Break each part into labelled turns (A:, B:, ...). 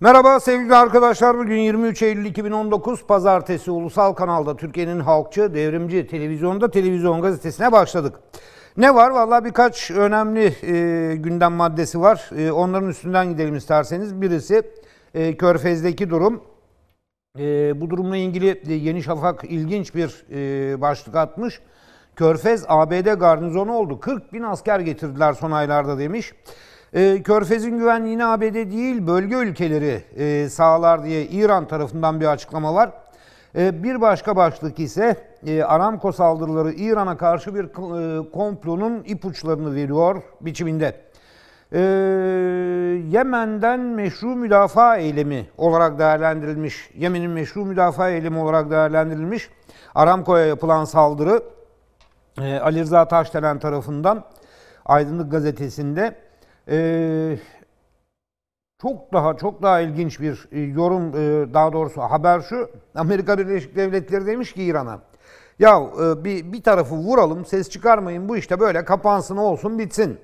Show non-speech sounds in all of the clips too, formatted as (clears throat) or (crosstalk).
A: Merhaba sevgili arkadaşlar. Bugün 23 Eylül 2019 Pazartesi Ulusal Kanal'da Türkiye'nin halkçı, devrimci televizyonda televizyon gazetesine başladık. Ne var? vallahi birkaç önemli e, gündem maddesi var. E, onların üstünden gidelim isterseniz. Birisi e, Körfez'deki durum. E, bu durumla ilgili e, Yeni Şafak ilginç bir e, başlık atmış. Körfez ABD garnizonu oldu. 40 bin asker getirdiler son aylarda demiş. E, Körfez'in güvenliğini ABD değil bölge ülkeleri e, sağlar diye İran tarafından bir açıklama var. E, bir başka başlık ise e, Aramco saldırıları İran'a karşı bir komplonun ipuçlarını veriyor biçiminde. Yemen'den meşru müdafaa eylemi olarak değerlendirilmiş, Yemen'in meşru müdafaa eylemi olarak değerlendirilmiş Aramco'ya yapılan saldırı e, Ali Rıza Taşdelen tarafından Aydınlık Gazetesi'nde ee, çok daha çok daha ilginç bir e, yorum e, daha doğrusu haber şu. Amerika Birleşik Devletleri demiş ki İran'a ya e, bir, bir tarafı vuralım ses çıkarmayın bu işte böyle kapansın olsun bitsin.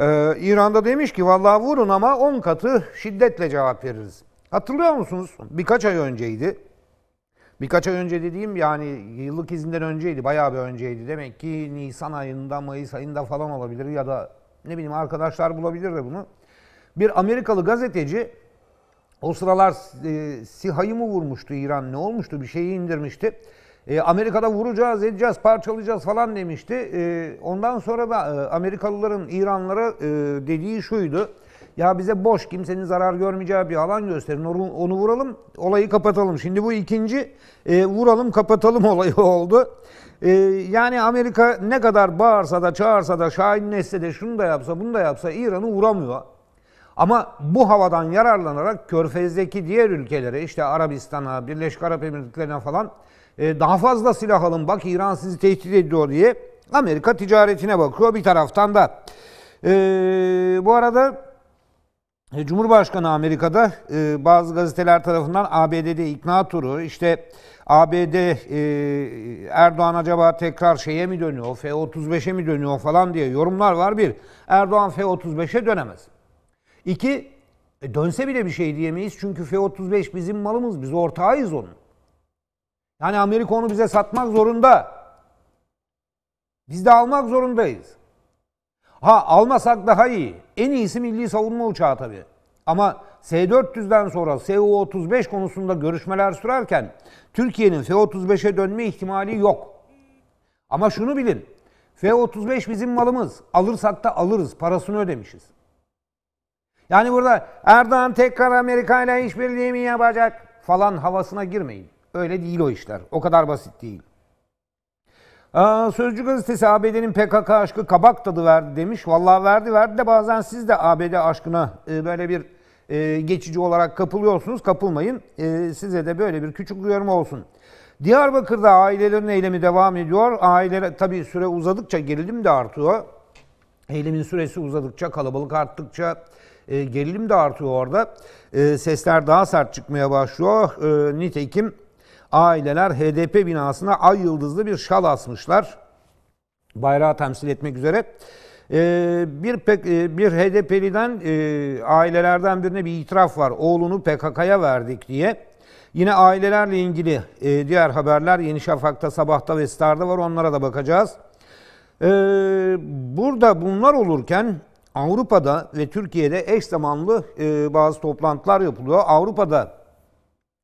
A: Ee, İran'da demiş ki vallahi vurun ama 10 katı şiddetle cevap veririz. Hatırlıyor musunuz? Birkaç ay önceydi. Birkaç ay önce dediğim yani yıllık izinden önceydi. Bayağı bir önceydi. Demek ki Nisan ayında, Mayıs ayında falan olabilir ya da ne bileyim arkadaşlar bulabilir de bunu. Bir Amerikalı gazeteci o sıralar e, SİHA'yı mı vurmuştu İran ne olmuştu bir şeyi indirmişti. E, Amerika'da vuracağız, edeceğiz, parçalayacağız falan demişti. E, ondan sonra da e, Amerikalıların İranlara e, dediği şuydu. Ya bize boş kimsenin zarar görmeyeceği bir alan gösterin. Onu, onu vuralım, olayı kapatalım. Şimdi bu ikinci e, vuralım, kapatalım (laughs) olayı oldu. Ee, yani Amerika ne kadar bağırsa da çağırsa da Şahin Nesli de şunu da yapsa bunu da yapsa İran'ı vuramıyor. Ama bu havadan yararlanarak Körfez'deki diğer ülkelere işte Arabistan'a, Birleşik Arap Emirlikleri'ne falan e, daha fazla silah alın bak İran sizi tehdit ediyor diye Amerika ticaretine bakıyor bir taraftan da. E, bu arada e, Cumhurbaşkanı Amerika'da e, bazı gazeteler tarafından ABD'de ikna turu, işte ABD e, Erdoğan acaba tekrar şeye mi dönüyor, F-35'e mi dönüyor falan diye yorumlar var. Bir, Erdoğan F-35'e dönemez. İki, e, dönse bile bir şey diyemeyiz çünkü F-35 bizim malımız, biz ortağıyız onun. Yani Amerika onu bize satmak zorunda. Biz de almak zorundayız. Ha almasak daha iyi. En iyisi milli savunma uçağı tabii. Ama S-400'den sonra SU-35 konusunda görüşmeler sürerken Türkiye'nin F-35'e dönme ihtimali yok. Ama şunu bilin. F-35 bizim malımız. Alırsak da alırız. Parasını ödemişiz. Yani burada Erdoğan tekrar Amerika ile işbirliği mi yapacak falan havasına girmeyin. Öyle değil o işler. O kadar basit değil. Aa, Sözcü gazetesi ABD'nin PKK aşkı kabak tadı verdi demiş. Vallahi verdi verdi de bazen siz de ABD aşkına e, böyle bir e, geçici olarak kapılıyorsunuz. Kapılmayın. E, size de böyle bir küçük uyarım olsun. Diyarbakır'da ailelerin eylemi devam ediyor. Ailelere tabii süre uzadıkça gerilim de artıyor. Eylemin süresi uzadıkça, kalabalık arttıkça e, gerilim de artıyor orada. E, sesler daha sert çıkmaya başlıyor. E, nitekim aileler HDP binasına ay yıldızlı bir şal asmışlar. Bayrağı temsil etmek üzere. Ee, bir pek, e, bir HDP'liden e, ailelerden birine bir itiraf var. Oğlunu PKK'ya verdik diye. Yine ailelerle ilgili e, diğer haberler Yeni Şafak'ta, Sabah'ta ve Star'da var. Onlara da bakacağız. Ee, burada bunlar olurken Avrupa'da ve Türkiye'de eş zamanlı e, bazı toplantılar yapılıyor. Avrupa'da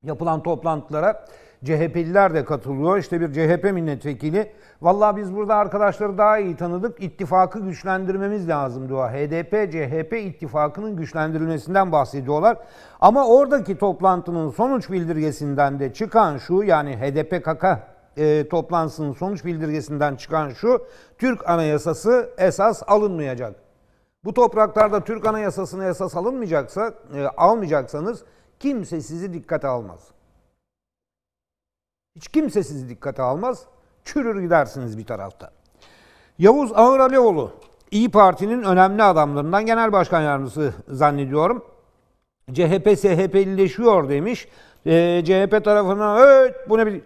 A: yapılan toplantılara CHP'liler de katılıyor. İşte bir CHP milletvekili. Vallahi biz burada arkadaşları daha iyi tanıdık. İttifakı güçlendirmemiz lazım diyor. HDP-CHP ittifakının güçlendirilmesinden bahsediyorlar. Ama oradaki toplantının sonuç bildirgesinden de çıkan şu yani HDP-KK e, toplantısının sonuç bildirgesinden çıkan şu Türk Anayasası esas alınmayacak. Bu topraklarda Türk Anayasası'na esas alınmayacaksa, e, almayacaksanız kimse sizi dikkate almaz. Hiç kimse sizi dikkate almaz. Çürür gidersiniz bir tarafta. Yavuz Ağır Alioğlu, İyi Parti'nin önemli adamlarından genel başkan yardımcısı zannediyorum. CHP SHP'lileşiyor demiş. E, ee, CHP tarafına evet bu ne bir e,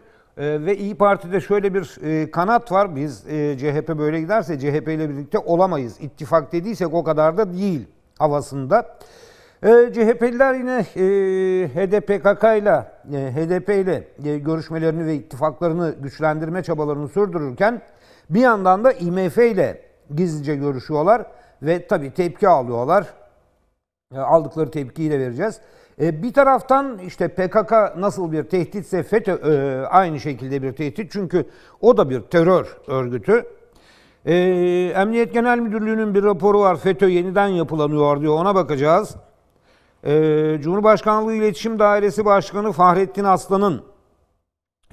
A: ee, ve İyi Parti'de şöyle bir e, kanat var. Biz e, CHP böyle giderse CHP ile birlikte olamayız. İttifak dediysek o kadar da değil havasında. E, ee, CHP'liler yine e, HDP KK ile e, HDP ile e, görüşmelerini ve ittifaklarını güçlendirme çabalarını sürdürürken bir yandan da IMF ile gizlice görüşüyorlar ve tabii tepki alıyorlar. E, aldıkları tepkiyi de vereceğiz. bir taraftan işte PKK nasıl bir tehditse FETÖ aynı şekilde bir tehdit. Çünkü o da bir terör örgütü. Emniyet Genel Müdürlüğü'nün bir raporu var. FETÖ yeniden yapılanıyor diyor. Ona bakacağız. Ee, Cumhurbaşkanlığı İletişim Dairesi Başkanı Fahrettin Aslan'ın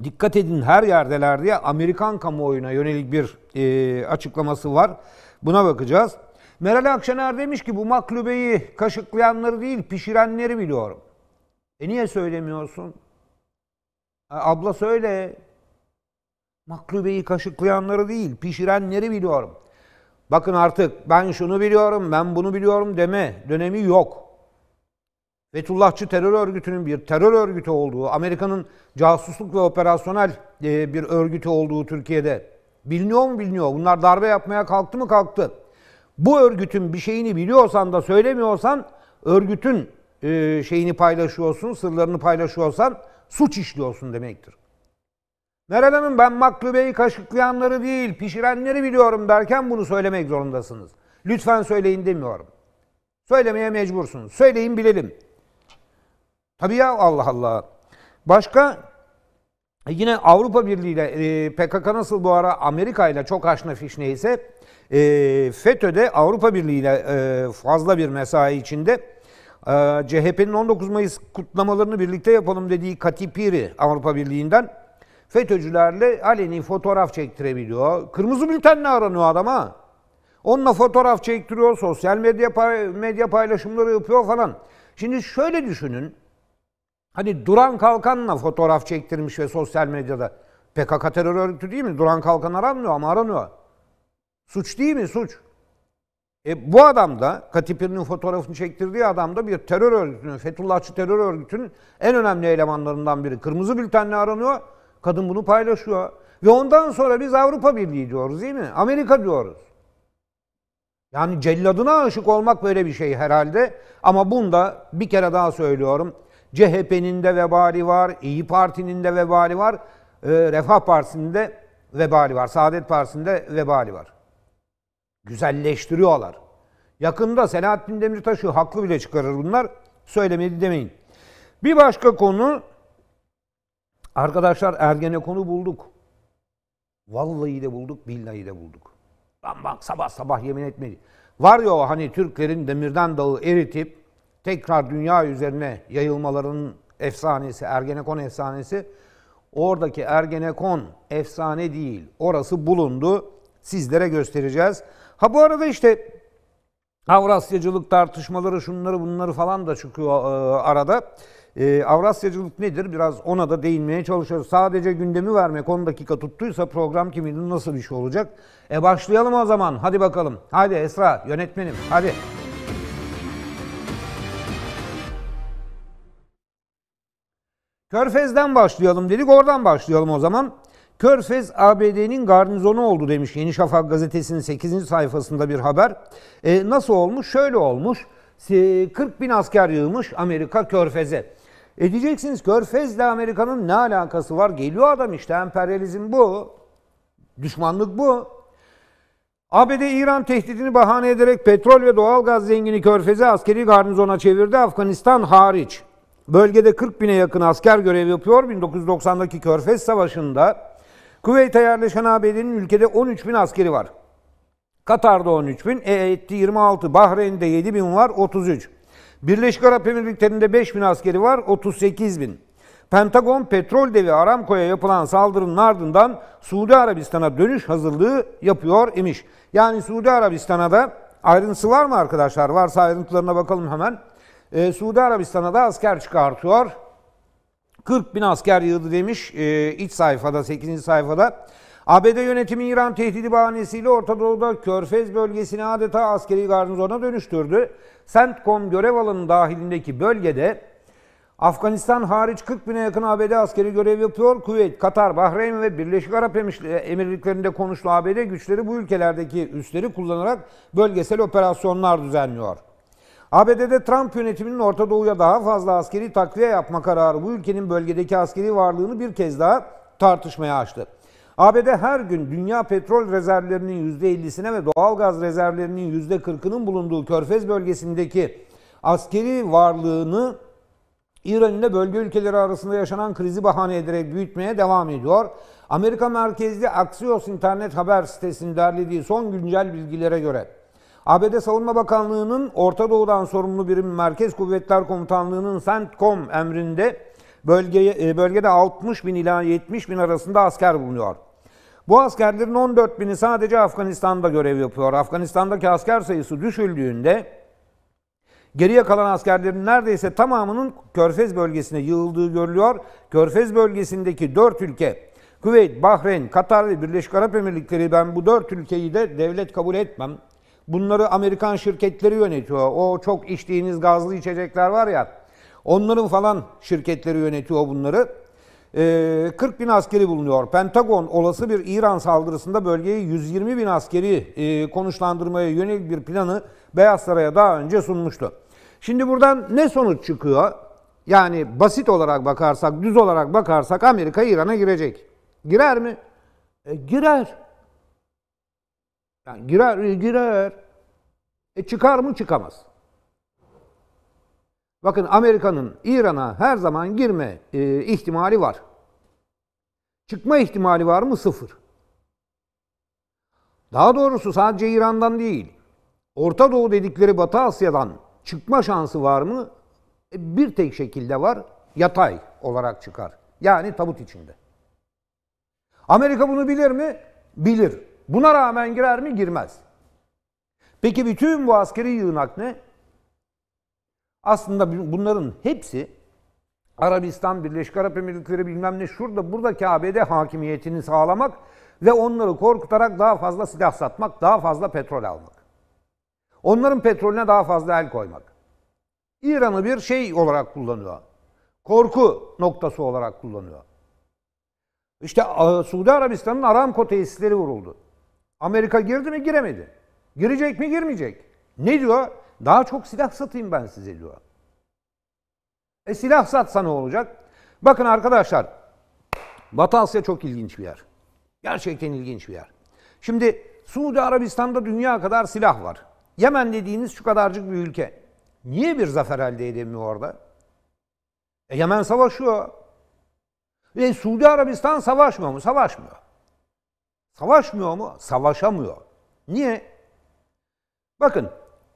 A: dikkat edin her yerdeler diye Amerikan kamuoyuna yönelik bir e, açıklaması var. Buna bakacağız. Meral Akşener demiş ki bu maklubeyi kaşıklayanları değil pişirenleri biliyorum. E niye söylemiyorsun? E, abla söyle. Maklubeyi kaşıklayanları değil pişirenleri biliyorum. Bakın artık ben şunu biliyorum ben bunu biliyorum deme dönemi yok. Fethullahçı terör örgütünün bir terör örgütü olduğu, Amerika'nın casusluk ve operasyonel e, bir örgütü olduğu Türkiye'de biliniyor mu biliniyor? Bunlar darbe yapmaya kalktı mı kalktı. Bu örgütün bir şeyini biliyorsan da söylemiyorsan örgütün e, şeyini paylaşıyorsun, sırlarını paylaşıyorsan suç işliyorsun demektir. Meral Hanım ben Maklube'yi kaşıklayanları değil, pişirenleri biliyorum derken bunu söylemek zorundasınız. Lütfen söyleyin demiyorum. Söylemeye mecbursunuz. Söyleyin bilelim. Tabii ya Allah Allah. Başka e, yine Avrupa Birliği ile e, PKK nasıl bu ara Amerika ile çok haşna fiş neyse, e, FETÖ'de Avrupa Birliği ile fazla bir mesai içinde CHP'nin 19 Mayıs kutlamalarını birlikte yapalım dediği Katipiri Avrupa Birliği'nden FETÖ'cülerle aleni fotoğraf çektirebiliyor. Kırmızı bültenle aranıyor adama. Onunla fotoğraf çektiriyor, sosyal medya, medya paylaşımları yapıyor falan. Şimdi şöyle düşünün. Hani Duran Kalkan'la fotoğraf çektirmiş ve sosyal medyada. PKK terör örgütü değil mi? Duran Kalkan aranmıyor ama aranıyor. Suç değil mi? Suç. E, bu adam da Katipir'in fotoğrafını çektirdiği adam da bir terör örgütünün, Fethullahçı terör örgütünün en önemli elemanlarından biri. Kırmızı bültenle aranıyor. Kadın bunu paylaşıyor. Ve ondan sonra biz Avrupa Birliği diyoruz değil mi? Amerika diyoruz. Yani celladına aşık olmak böyle bir şey herhalde. Ama bunda bir kere daha söylüyorum. CHP'nin de vebali var, İyi Parti'nin de vebali var, e, Refah Partisi'nin de vebali var, Saadet Partisi'nin de vebali var. Güzelleştiriyorlar. Yakında Selahattin Demirtaş'ı haklı bile çıkarır bunlar. Söylemedi demeyin. Bir başka konu arkadaşlar Ergenekon'u bulduk. Vallahi de bulduk, billahi de bulduk. Lan bak sabah sabah yemin etmedi. Var ya hani Türklerin demirden dağı eritip tekrar dünya üzerine yayılmaların efsanesi, Ergenekon efsanesi oradaki Ergenekon efsane değil. Orası bulundu. Sizlere göstereceğiz. Ha bu arada işte Avrasyacılık tartışmaları şunları bunları falan da çıkıyor e, arada. E, Avrasyacılık nedir? Biraz ona da değinmeye çalışıyoruz. Sadece gündemi vermek 10 dakika tuttuysa program kimin nasıl bir şey olacak? E başlayalım o zaman. Hadi bakalım. Hadi Esra yönetmenim. Hadi. Körfez'den başlayalım dedik. Oradan başlayalım o zaman. Körfez ABD'nin garnizonu oldu demiş Yeni Şafak gazetesinin 8. sayfasında bir haber. E, nasıl olmuş? Şöyle olmuş. 40 bin asker yığmış Amerika Körfez'e. E diyeceksiniz Körfez'le Amerika'nın ne alakası var? Geliyor adam işte emperyalizm bu. Düşmanlık bu. ABD İran tehdidini bahane ederek petrol ve doğal gaz zengini Körfeze askeri garnizona çevirdi Afganistan hariç. Bölgede 40 bine yakın asker görev yapıyor. 1990'daki Körfez Savaşı'nda Kuveyt'e yerleşen ABD'nin ülkede 13 bin askeri var. Katar'da 13 bin, EYT'de 26, Bahreyn'de 7 bin var, 33. Birleşik Arap Emirlikleri'nde 5 bin askeri var, 38 bin. Pentagon petrol devi Aramco'ya yapılan saldırının ardından Suudi Arabistan'a dönüş hazırlığı yapıyor imiş. Yani Suudi Arabistan'a da ayrıntısı var mı arkadaşlar? Varsa ayrıntılarına bakalım hemen. E, Suudi Arabistan'a da asker çıkartıyor. 40 bin asker yığdı demiş e, iç sayfada 8. sayfada. ABD yönetimi İran tehdidi bahanesiyle Orta Doğu'da Körfez bölgesini adeta askeri garnizona dönüştürdü. CENTCOM görev alanı dahilindeki bölgede Afganistan hariç 40 bine yakın ABD askeri görev yapıyor. Kuveyt, Katar, Bahreyn ve Birleşik Arap Emirlikleri'nde konuştu. ABD güçleri bu ülkelerdeki üsleri kullanarak bölgesel operasyonlar düzenliyor. ABD'de Trump yönetiminin Orta Doğu'ya daha fazla askeri takviye yapma kararı bu ülkenin bölgedeki askeri varlığını bir kez daha tartışmaya açtı. ABD her gün dünya petrol rezervlerinin %50'sine ve doğal gaz rezervlerinin %40'ının bulunduğu Körfez bölgesindeki askeri varlığını İran ile bölge ülkeleri arasında yaşanan krizi bahane ederek büyütmeye devam ediyor. Amerika merkezli Axios internet haber sitesinin derlediği son güncel bilgilere göre ABD Savunma Bakanlığı'nın Orta Doğu'dan sorumlu birim Merkez Kuvvetler Komutanlığı'nın CENTCOM emrinde bölgeye, e, bölgede 60 bin ila 70 bin arasında asker bulunuyor. Bu askerlerin 14 bini sadece Afganistan'da görev yapıyor. Afganistan'daki asker sayısı düşüldüğünde geriye kalan askerlerin neredeyse tamamının Körfez bölgesine yığıldığı görülüyor. Körfez bölgesindeki 4 ülke Kuveyt, Bahreyn, Katar ve Birleşik Arap Emirlikleri ben bu dört ülkeyi de devlet kabul etmem. Bunları Amerikan şirketleri yönetiyor. O çok içtiğiniz gazlı içecekler var ya. Onların falan şirketleri yönetiyor bunları. 40 ee, bin askeri bulunuyor. Pentagon olası bir İran saldırısında bölgeye 120 bin askeri e, konuşlandırmaya yönelik bir planı Beyaz Saray'a daha önce sunmuştu. Şimdi buradan ne sonuç çıkıyor? Yani basit olarak bakarsak, düz olarak bakarsak Amerika İran'a girecek. Girer mi? E, girer. Yani girer girer. E çıkar mı çıkamaz. Bakın Amerika'nın İran'a her zaman girme e, ihtimali var. Çıkma ihtimali var mı? Sıfır. Daha doğrusu sadece İran'dan değil. Orta Doğu dedikleri Batı Asya'dan çıkma şansı var mı? E, bir tek şekilde var. Yatay olarak çıkar. Yani tabut içinde. Amerika bunu bilir mi? Bilir. Buna rağmen girer mi? Girmez. Peki bütün bu askeri yığınak ne? Aslında bunların hepsi Arabistan, Birleşik Arap Emirlikleri bilmem ne şurada burada Kabe'de hakimiyetini sağlamak ve onları korkutarak daha fazla silah satmak, daha fazla petrol almak. Onların petrolüne daha fazla el koymak. İran'ı bir şey olarak kullanıyor. Korku noktası olarak kullanıyor. İşte e, Suudi Arabistan'ın Aramco tesisleri vuruldu. Amerika girdi mi giremedi. Girecek mi girmeyecek. Ne diyor? Daha çok silah satayım ben size diyor. E silah satsa ne olacak? Bakın arkadaşlar Batı Asya çok ilginç bir yer. Gerçekten ilginç bir yer. Şimdi Suudi Arabistan'da dünya kadar silah var. Yemen dediğiniz şu kadarcık bir ülke. Niye bir zafer elde edemiyor orada? E Yemen savaşıyor. Ve Suudi Arabistan savaşmıyor mu? Savaşmıyor. Savaşmıyor mu? Savaşamıyor. Niye? Bakın,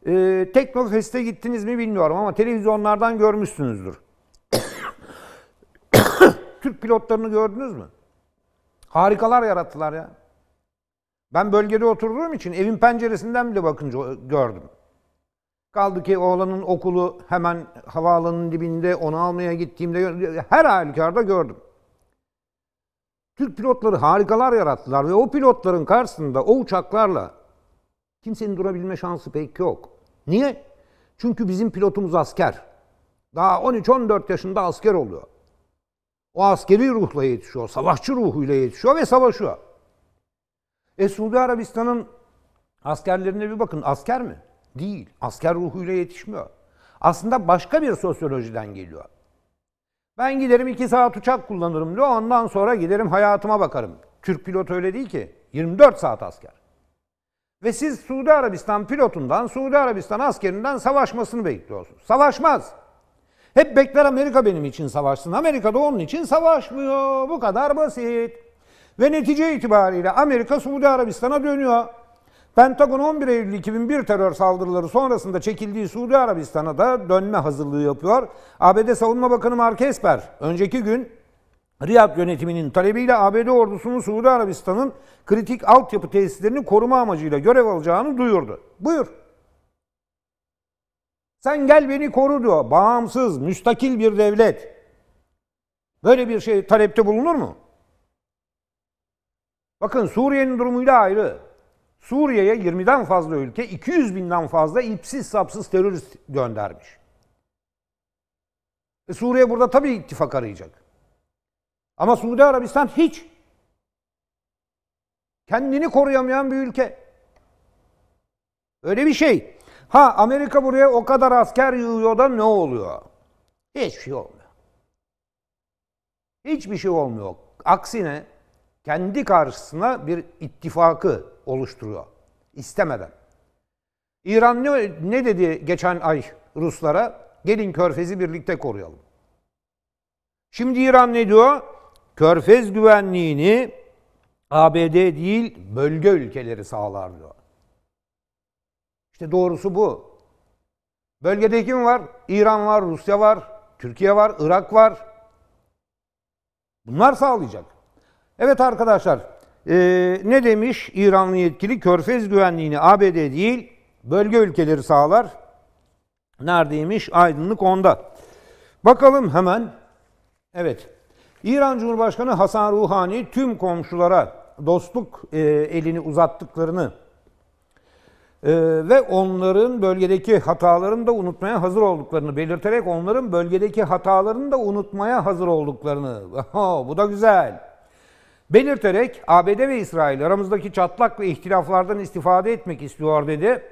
A: e, Teknofest'e gittiniz mi bilmiyorum ama televizyonlardan görmüşsünüzdür. (coughs) Türk pilotlarını gördünüz mü? Harikalar yarattılar ya. Ben bölgede oturduğum için evin penceresinden bile bakınca gördüm. Kaldı ki oğlanın okulu hemen havaalanının dibinde onu almaya gittiğimde her halükarda gördüm. Türk pilotları harikalar yarattılar ve o pilotların karşısında o uçaklarla kimsenin durabilme şansı pek yok. Niye? Çünkü bizim pilotumuz asker. Daha 13-14 yaşında asker oluyor. O askeri ruhla yetişiyor, savaşçı ruhuyla yetişiyor ve savaşıyor. E Suudi Arabistan'ın askerlerine bir bakın. Asker mi? Değil. Asker ruhuyla yetişmiyor. Aslında başka bir sosyolojiden geliyor. Ben giderim iki saat uçak kullanırım diyor. Ondan sonra giderim hayatıma bakarım. Türk pilot öyle değil ki. 24 saat asker. Ve siz Suudi Arabistan pilotundan, Suudi Arabistan askerinden savaşmasını bekliyorsunuz. Savaşmaz. Hep bekler Amerika benim için savaşsın. Amerika da onun için savaşmıyor. Bu kadar basit. Ve netice itibariyle Amerika Suudi Arabistan'a dönüyor. Pentagon 11 Eylül 2001 terör saldırıları sonrasında çekildiği Suudi Arabistan'a da dönme hazırlığı yapıyor. ABD Savunma Bakanı Mark Esper önceki gün Riyad yönetiminin talebiyle ABD ordusunun Suudi Arabistan'ın kritik altyapı tesislerini koruma amacıyla görev alacağını duyurdu. Buyur. Sen gel beni koru diyor. Bağımsız, müstakil bir devlet. Böyle bir şey talepte bulunur mu? Bakın Suriye'nin durumuyla ayrı. Suriye'ye 20'den fazla ülke 200 binden fazla ipsiz sapsız terörist göndermiş. E Suriye burada tabii ittifak arayacak. Ama Suudi Arabistan hiç. Kendini koruyamayan bir ülke. Öyle bir şey. Ha Amerika buraya o kadar asker yığıyor da ne oluyor? Hiçbir şey olmuyor. Hiçbir şey olmuyor. Aksine kendi karşısına bir ittifakı oluşturuyor. İstemeden. İran ne, ne dedi geçen ay Ruslara? Gelin körfezi birlikte koruyalım. Şimdi İran ne diyor? Körfez güvenliğini ABD değil bölge ülkeleri sağlar diyor. İşte doğrusu bu. Bölgede kim var? İran var, Rusya var, Türkiye var, Irak var. Bunlar sağlayacak. Evet arkadaşlar, ee, ne demiş İranlı yetkili? Körfez güvenliğini ABD değil, bölge ülkeleri sağlar. Neredeymiş? Aydınlık onda. Bakalım hemen. Evet. İran Cumhurbaşkanı Hasan Ruhani tüm komşulara dostluk e, elini uzattıklarını e, ve onların bölgedeki hatalarını da unutmaya hazır olduklarını belirterek onların bölgedeki hatalarını da unutmaya hazır olduklarını. bu da güzel belirterek ABD ve İsrail aramızdaki çatlak ve ihtilaflardan istifade etmek istiyor dedi.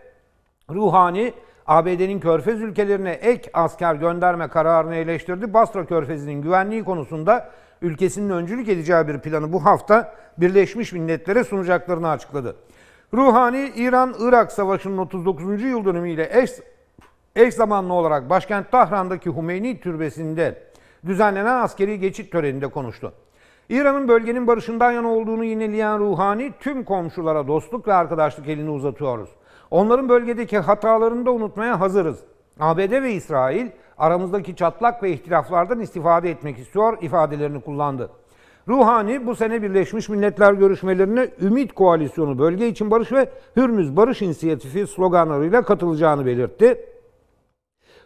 A: Ruhani ABD'nin körfez ülkelerine ek asker gönderme kararını eleştirdi. Basra körfezinin güvenliği konusunda ülkesinin öncülük edeceği bir planı bu hafta Birleşmiş Milletler'e sunacaklarını açıkladı. Ruhani, İran-Irak Savaşı'nın 39. yıl dönümüyle eş, eş zamanlı olarak başkent Tahran'daki Hümeyni Türbesi'nde düzenlenen askeri geçit töreninde konuştu. İran'ın bölgenin barışından yana olduğunu yineleyen Ruhani tüm komşulara dostluk ve arkadaşlık elini uzatıyoruz. Onların bölgedeki hatalarını da unutmaya hazırız. ABD ve İsrail aramızdaki çatlak ve ihtilaflardan istifade etmek istiyor ifadelerini kullandı. Ruhani bu sene Birleşmiş Milletler görüşmelerine Ümit Koalisyonu Bölge için Barış ve Hürmüz Barış İnisiyatifi sloganlarıyla katılacağını belirtti.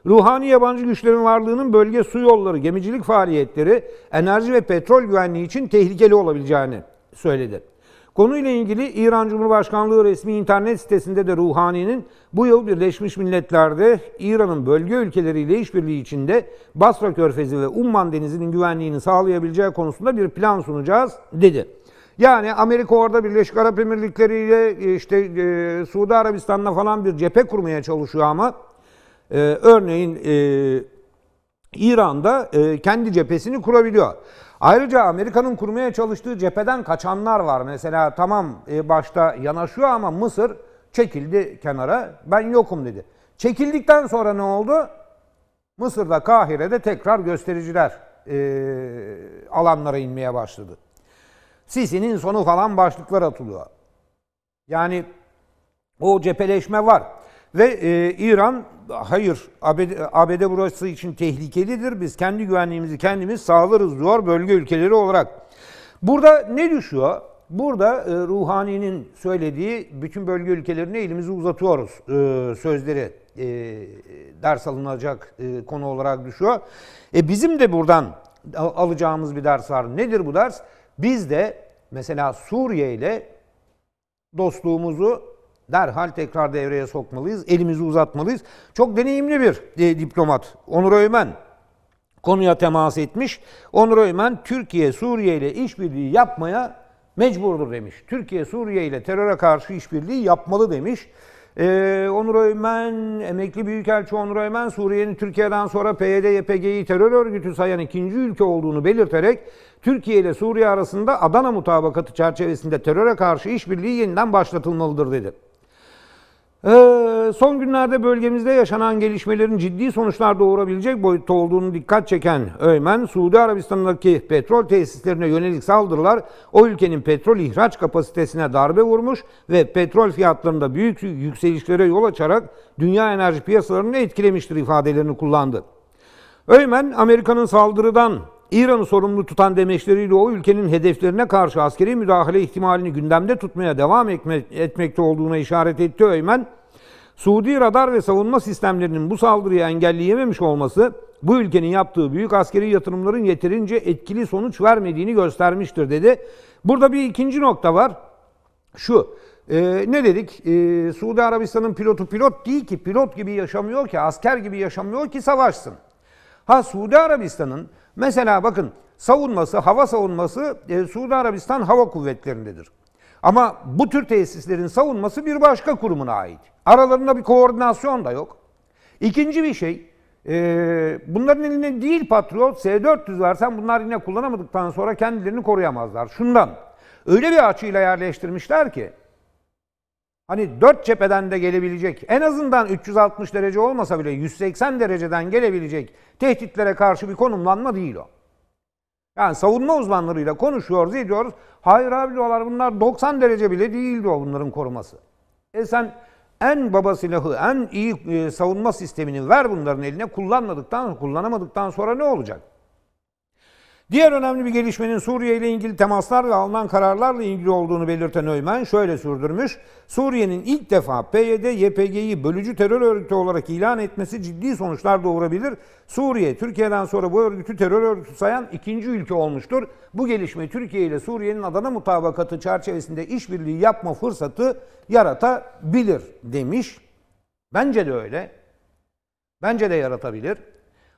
A: Ruhani yabancı güçlerin varlığının bölge su yolları, gemicilik faaliyetleri, enerji ve petrol güvenliği için tehlikeli olabileceğini söyledi. Konuyla ilgili İran Cumhurbaşkanlığı resmi internet sitesinde de Ruhani'nin bu yıl Birleşmiş Milletler'de İran'ın bölge ülkeleriyle işbirliği içinde Basra Körfezi ve Umman Denizi'nin güvenliğini sağlayabileceği konusunda bir plan sunacağız dedi. Yani Amerika orada Birleşik Arap Emirlikleri ile işte e, Suudi Arabistan'la falan bir cephe kurmaya çalışıyor ama ee, örneğin e, İran'da e, kendi cephesini kurabiliyor. Ayrıca Amerika'nın kurmaya çalıştığı cepheden kaçanlar var. Mesela tamam e, başta yanaşıyor ama Mısır çekildi kenara. Ben yokum dedi. Çekildikten sonra ne oldu? Mısır'da Kahire'de tekrar göstericiler e, alanlara inmeye başladı. Sisi'nin sonu falan başlıklar atılıyor. Yani o cepheleşme var. Ve e, İran hayır ABD, ABD burası için tehlikelidir. Biz kendi güvenliğimizi kendimiz sağlarız diyor bölge ülkeleri olarak. Burada ne düşüyor? Burada e, Ruhani'nin söylediği bütün bölge ülkelerine elimizi uzatıyoruz e, sözleri e, ders alınacak e, konu olarak düşüyor. E, bizim de buradan alacağımız bir ders var. Nedir bu ders? Biz de mesela Suriye ile dostluğumuzu derhal tekrar devreye sokmalıyız, elimizi uzatmalıyız. Çok deneyimli bir e, diplomat Onur Öymen konuya temas etmiş. Onur Öymen Türkiye Suriye ile işbirliği yapmaya mecburdur demiş. Türkiye Suriye ile teröre karşı işbirliği yapmalı demiş. Ee, Onur Öymen, emekli Büyükelçi Onur Öymen, Suriye'nin Türkiye'den sonra PYD-YPG'yi terör örgütü sayan ikinci ülke olduğunu belirterek, Türkiye ile Suriye arasında Adana mutabakatı çerçevesinde teröre karşı işbirliği yeniden başlatılmalıdır dedi. Ee, son günlerde bölgemizde yaşanan gelişmelerin ciddi sonuçlar doğurabilecek boyutta olduğunu dikkat çeken Öymen, Suudi Arabistan'daki petrol tesislerine yönelik saldırılar o ülkenin petrol ihraç kapasitesine darbe vurmuş ve petrol fiyatlarında büyük yükselişlere yol açarak dünya enerji piyasalarını etkilemiştir ifadelerini kullandı. Öymen, Amerika'nın saldırıdan İran'ı sorumlu tutan demeçleriyle o ülkenin hedeflerine karşı askeri müdahale ihtimalini gündemde tutmaya devam etmekte olduğuna işaret etti Öymen. Suudi radar ve savunma sistemlerinin bu saldırıyı engelleyememiş olması bu ülkenin yaptığı büyük askeri yatırımların yeterince etkili sonuç vermediğini göstermiştir dedi. Burada bir ikinci nokta var. Şu, e, ne dedik? E, Suudi Arabistan'ın pilotu pilot değil ki, pilot gibi yaşamıyor ki, asker gibi yaşamıyor ki savaşsın. Ha Suudi Arabistan'ın Mesela bakın savunması, hava savunması e, Suudi Arabistan Hava Kuvvetlerindedir. Ama bu tür tesislerin savunması bir başka kurumuna ait. Aralarında bir koordinasyon da yok. İkinci bir şey, e, bunların elinde değil Patriot, S-400 versen bunlar yine kullanamadıktan sonra kendilerini koruyamazlar. Şundan, öyle bir açıyla yerleştirmişler ki, hani dört cepheden de gelebilecek en azından 360 derece olmasa bile 180 dereceden gelebilecek tehditlere karşı bir konumlanma değil o. Yani savunma uzmanlarıyla konuşuyoruz, ediyoruz. Hayır abi diyorlar bunlar 90 derece bile değil diyor bunların koruması. E sen en baba silahı, en iyi e, savunma sistemini ver bunların eline kullanmadıktan, kullanamadıktan sonra ne olacak? Diğer önemli bir gelişmenin Suriye ile ilgili temaslar ve alınan kararlarla ilgili olduğunu belirten Öymen şöyle sürdürmüş. Suriye'nin ilk defa PYD, YPG'yi bölücü terör örgütü olarak ilan etmesi ciddi sonuçlar doğurabilir. Suriye, Türkiye'den sonra bu örgütü terör örgütü sayan ikinci ülke olmuştur. Bu gelişme Türkiye ile Suriye'nin Adana mutabakatı çerçevesinde işbirliği yapma fırsatı yaratabilir demiş. Bence de öyle. Bence de yaratabilir.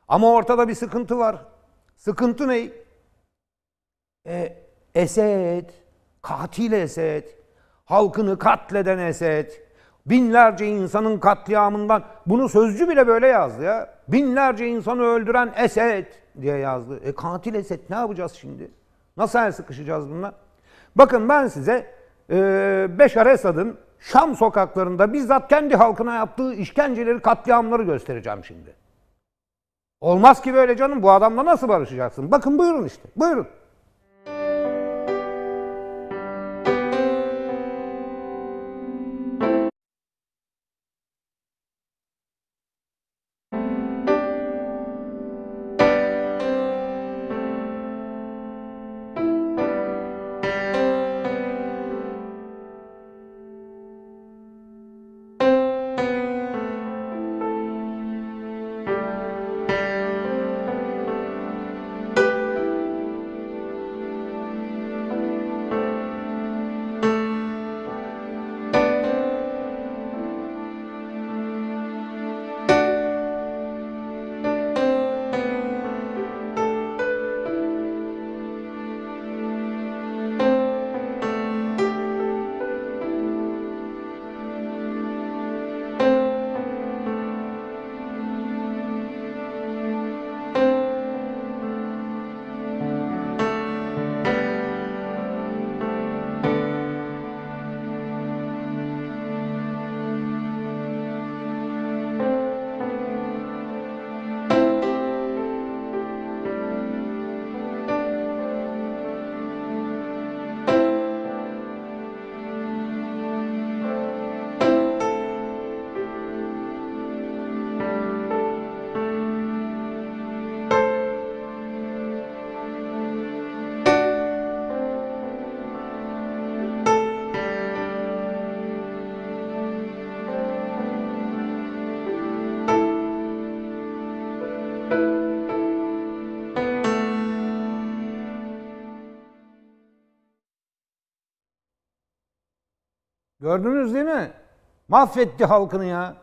A: Ama ortada bir sıkıntı var. Sıkıntı ne? e, Esed, katil Esed, halkını katleden Esed, binlerce insanın katliamından bunu sözcü bile böyle yazdı ya. Binlerce insanı öldüren Esed diye yazdı. E katil Esed ne yapacağız şimdi? Nasıl el sıkışacağız bununla? Bakın ben size e, Beşar Esad'ın Şam sokaklarında bizzat kendi halkına yaptığı işkenceleri, katliamları göstereceğim şimdi. Olmaz ki böyle canım. Bu adamla nasıl barışacaksın? Bakın buyurun işte. Buyurun. Gördünüz değil mi? Mahvetti halkını ya.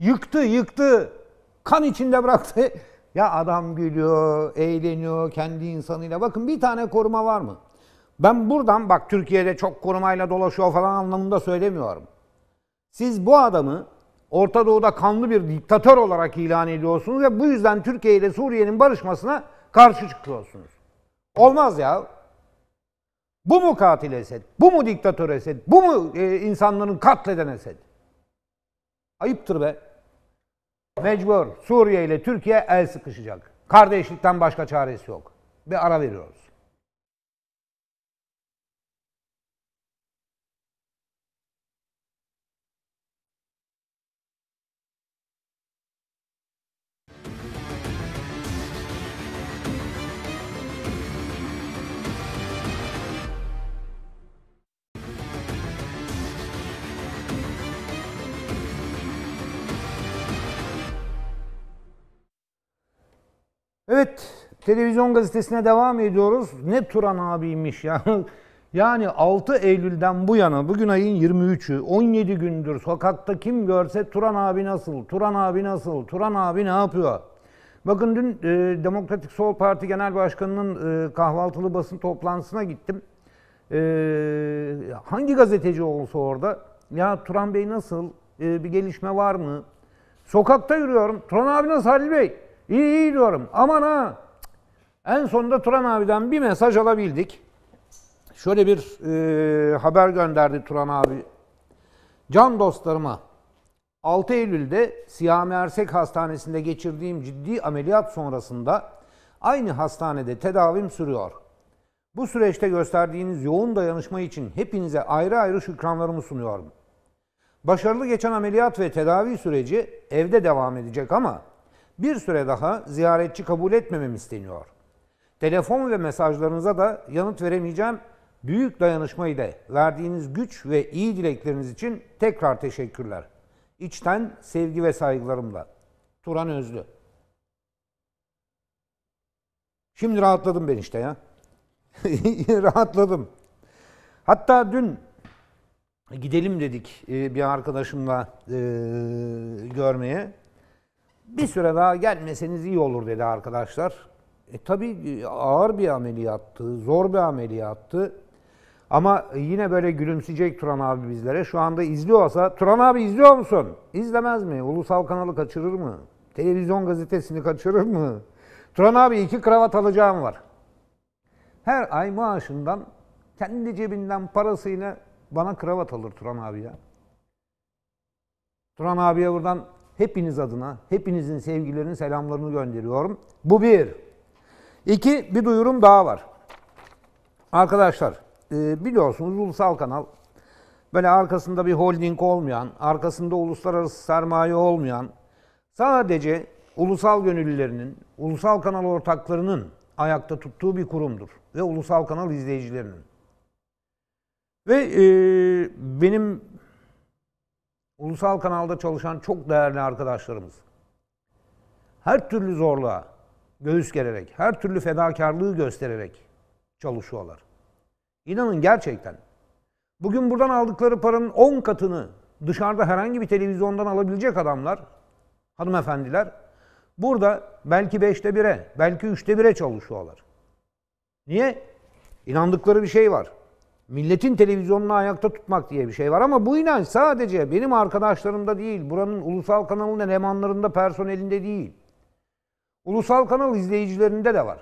A: Yıktı, yıktı. Kan içinde bıraktı. (laughs) ya adam gülüyor, eğleniyor kendi insanıyla. Bakın bir tane koruma var mı? Ben buradan bak Türkiye'de çok korumayla dolaşıyor falan anlamında söylemiyorum. Siz bu adamı Orta Doğu'da kanlı bir diktatör olarak ilan ediyorsunuz ve bu yüzden Türkiye ile Suriye'nin barışmasına karşı çıkıyorsunuz. Olmaz ya. Bu mu katil Esed? Bu mu diktatör Esed? Bu mu e, insanların katleden Esed? Ayıptır be. Mecbur Suriye ile Türkiye el sıkışacak. Kardeşlikten başka çaresi yok. Bir ara veriyoruz. Evet, televizyon gazetesine devam ediyoruz. Ne Turan abiymiş ya. (laughs) Yani 6 Eylül'den bu yana bugün ayın 23'ü 17 gündür sokakta kim görse Turan abi nasıl, Turan abi nasıl, Turan abi ne yapıyor? Bakın dün e, Demokratik Sol Parti Genel Başkanı'nın e, kahvaltılı basın toplantısına gittim. E, hangi gazeteci olsa orada ya Turan Bey nasıl, e, bir gelişme var mı? Sokakta yürüyorum. Turan abi nasıl Halil Bey? İyi iyi diyorum. Aman ha. En sonunda Turan abiden bir mesaj alabildik. Şöyle bir e, haber gönderdi Turan abi. Can dostlarıma 6 Eylül'de Siyami Ersek Hastanesi'nde geçirdiğim ciddi ameliyat sonrasında aynı hastanede tedavim sürüyor. Bu süreçte gösterdiğiniz yoğun dayanışma için hepinize ayrı ayrı şükranlarımı sunuyorum. Başarılı geçen ameliyat ve tedavi süreci evde devam edecek ama bir süre daha ziyaretçi kabul etmemem isteniyor. Telefon ve mesajlarınıza da yanıt veremeyeceğim. Büyük dayanışma ile verdiğiniz güç ve iyi dilekleriniz için tekrar teşekkürler. İçten sevgi ve saygılarımla. Turan Özlü. Şimdi rahatladım ben işte ya. (laughs) rahatladım. Hatta dün gidelim dedik e, bir arkadaşımla e, görmeye bir süre daha gelmeseniz iyi olur dedi arkadaşlar. E, tabii e, ağır bir ameliyattı, zor bir ameliyattı. Ama yine böyle gülümseyecek Turan abi bizlere. Şu anda izliyorsa, Turan abi izliyor musun? İzlemez mi? Ulusal kanalı kaçırır mı? Televizyon gazetesini kaçırır mı? Turan abi iki kravat alacağım var. Her ay maaşından kendi cebinden parasıyla bana kravat alır Turan abi ya. Turan abiye buradan hepiniz adına, hepinizin sevgilerinin selamlarını gönderiyorum. Bu bir. İki, bir duyurum daha var. Arkadaşlar, e, biliyorsunuz ulusal kanal böyle arkasında bir holding olmayan, arkasında uluslararası sermaye olmayan, sadece ulusal gönüllülerinin, ulusal kanal ortaklarının ayakta tuttuğu bir kurumdur. Ve ulusal kanal izleyicilerinin. Ve e, benim ulusal kanalda çalışan çok değerli arkadaşlarımız her türlü zorluğa göğüs gererek, her türlü fedakarlığı göstererek çalışıyorlar. İnanın gerçekten. Bugün buradan aldıkları paranın 10 katını dışarıda herhangi bir televizyondan alabilecek adamlar, hanımefendiler, burada belki 5'te 1'e, belki 3'te 1'e çalışıyorlar. Niye? İnandıkları bir şey var milletin televizyonunu ayakta tutmak diye bir şey var ama bu inanç sadece benim arkadaşlarımda değil, buranın ulusal kanalın elemanlarında, personelinde değil. Ulusal kanal izleyicilerinde de var.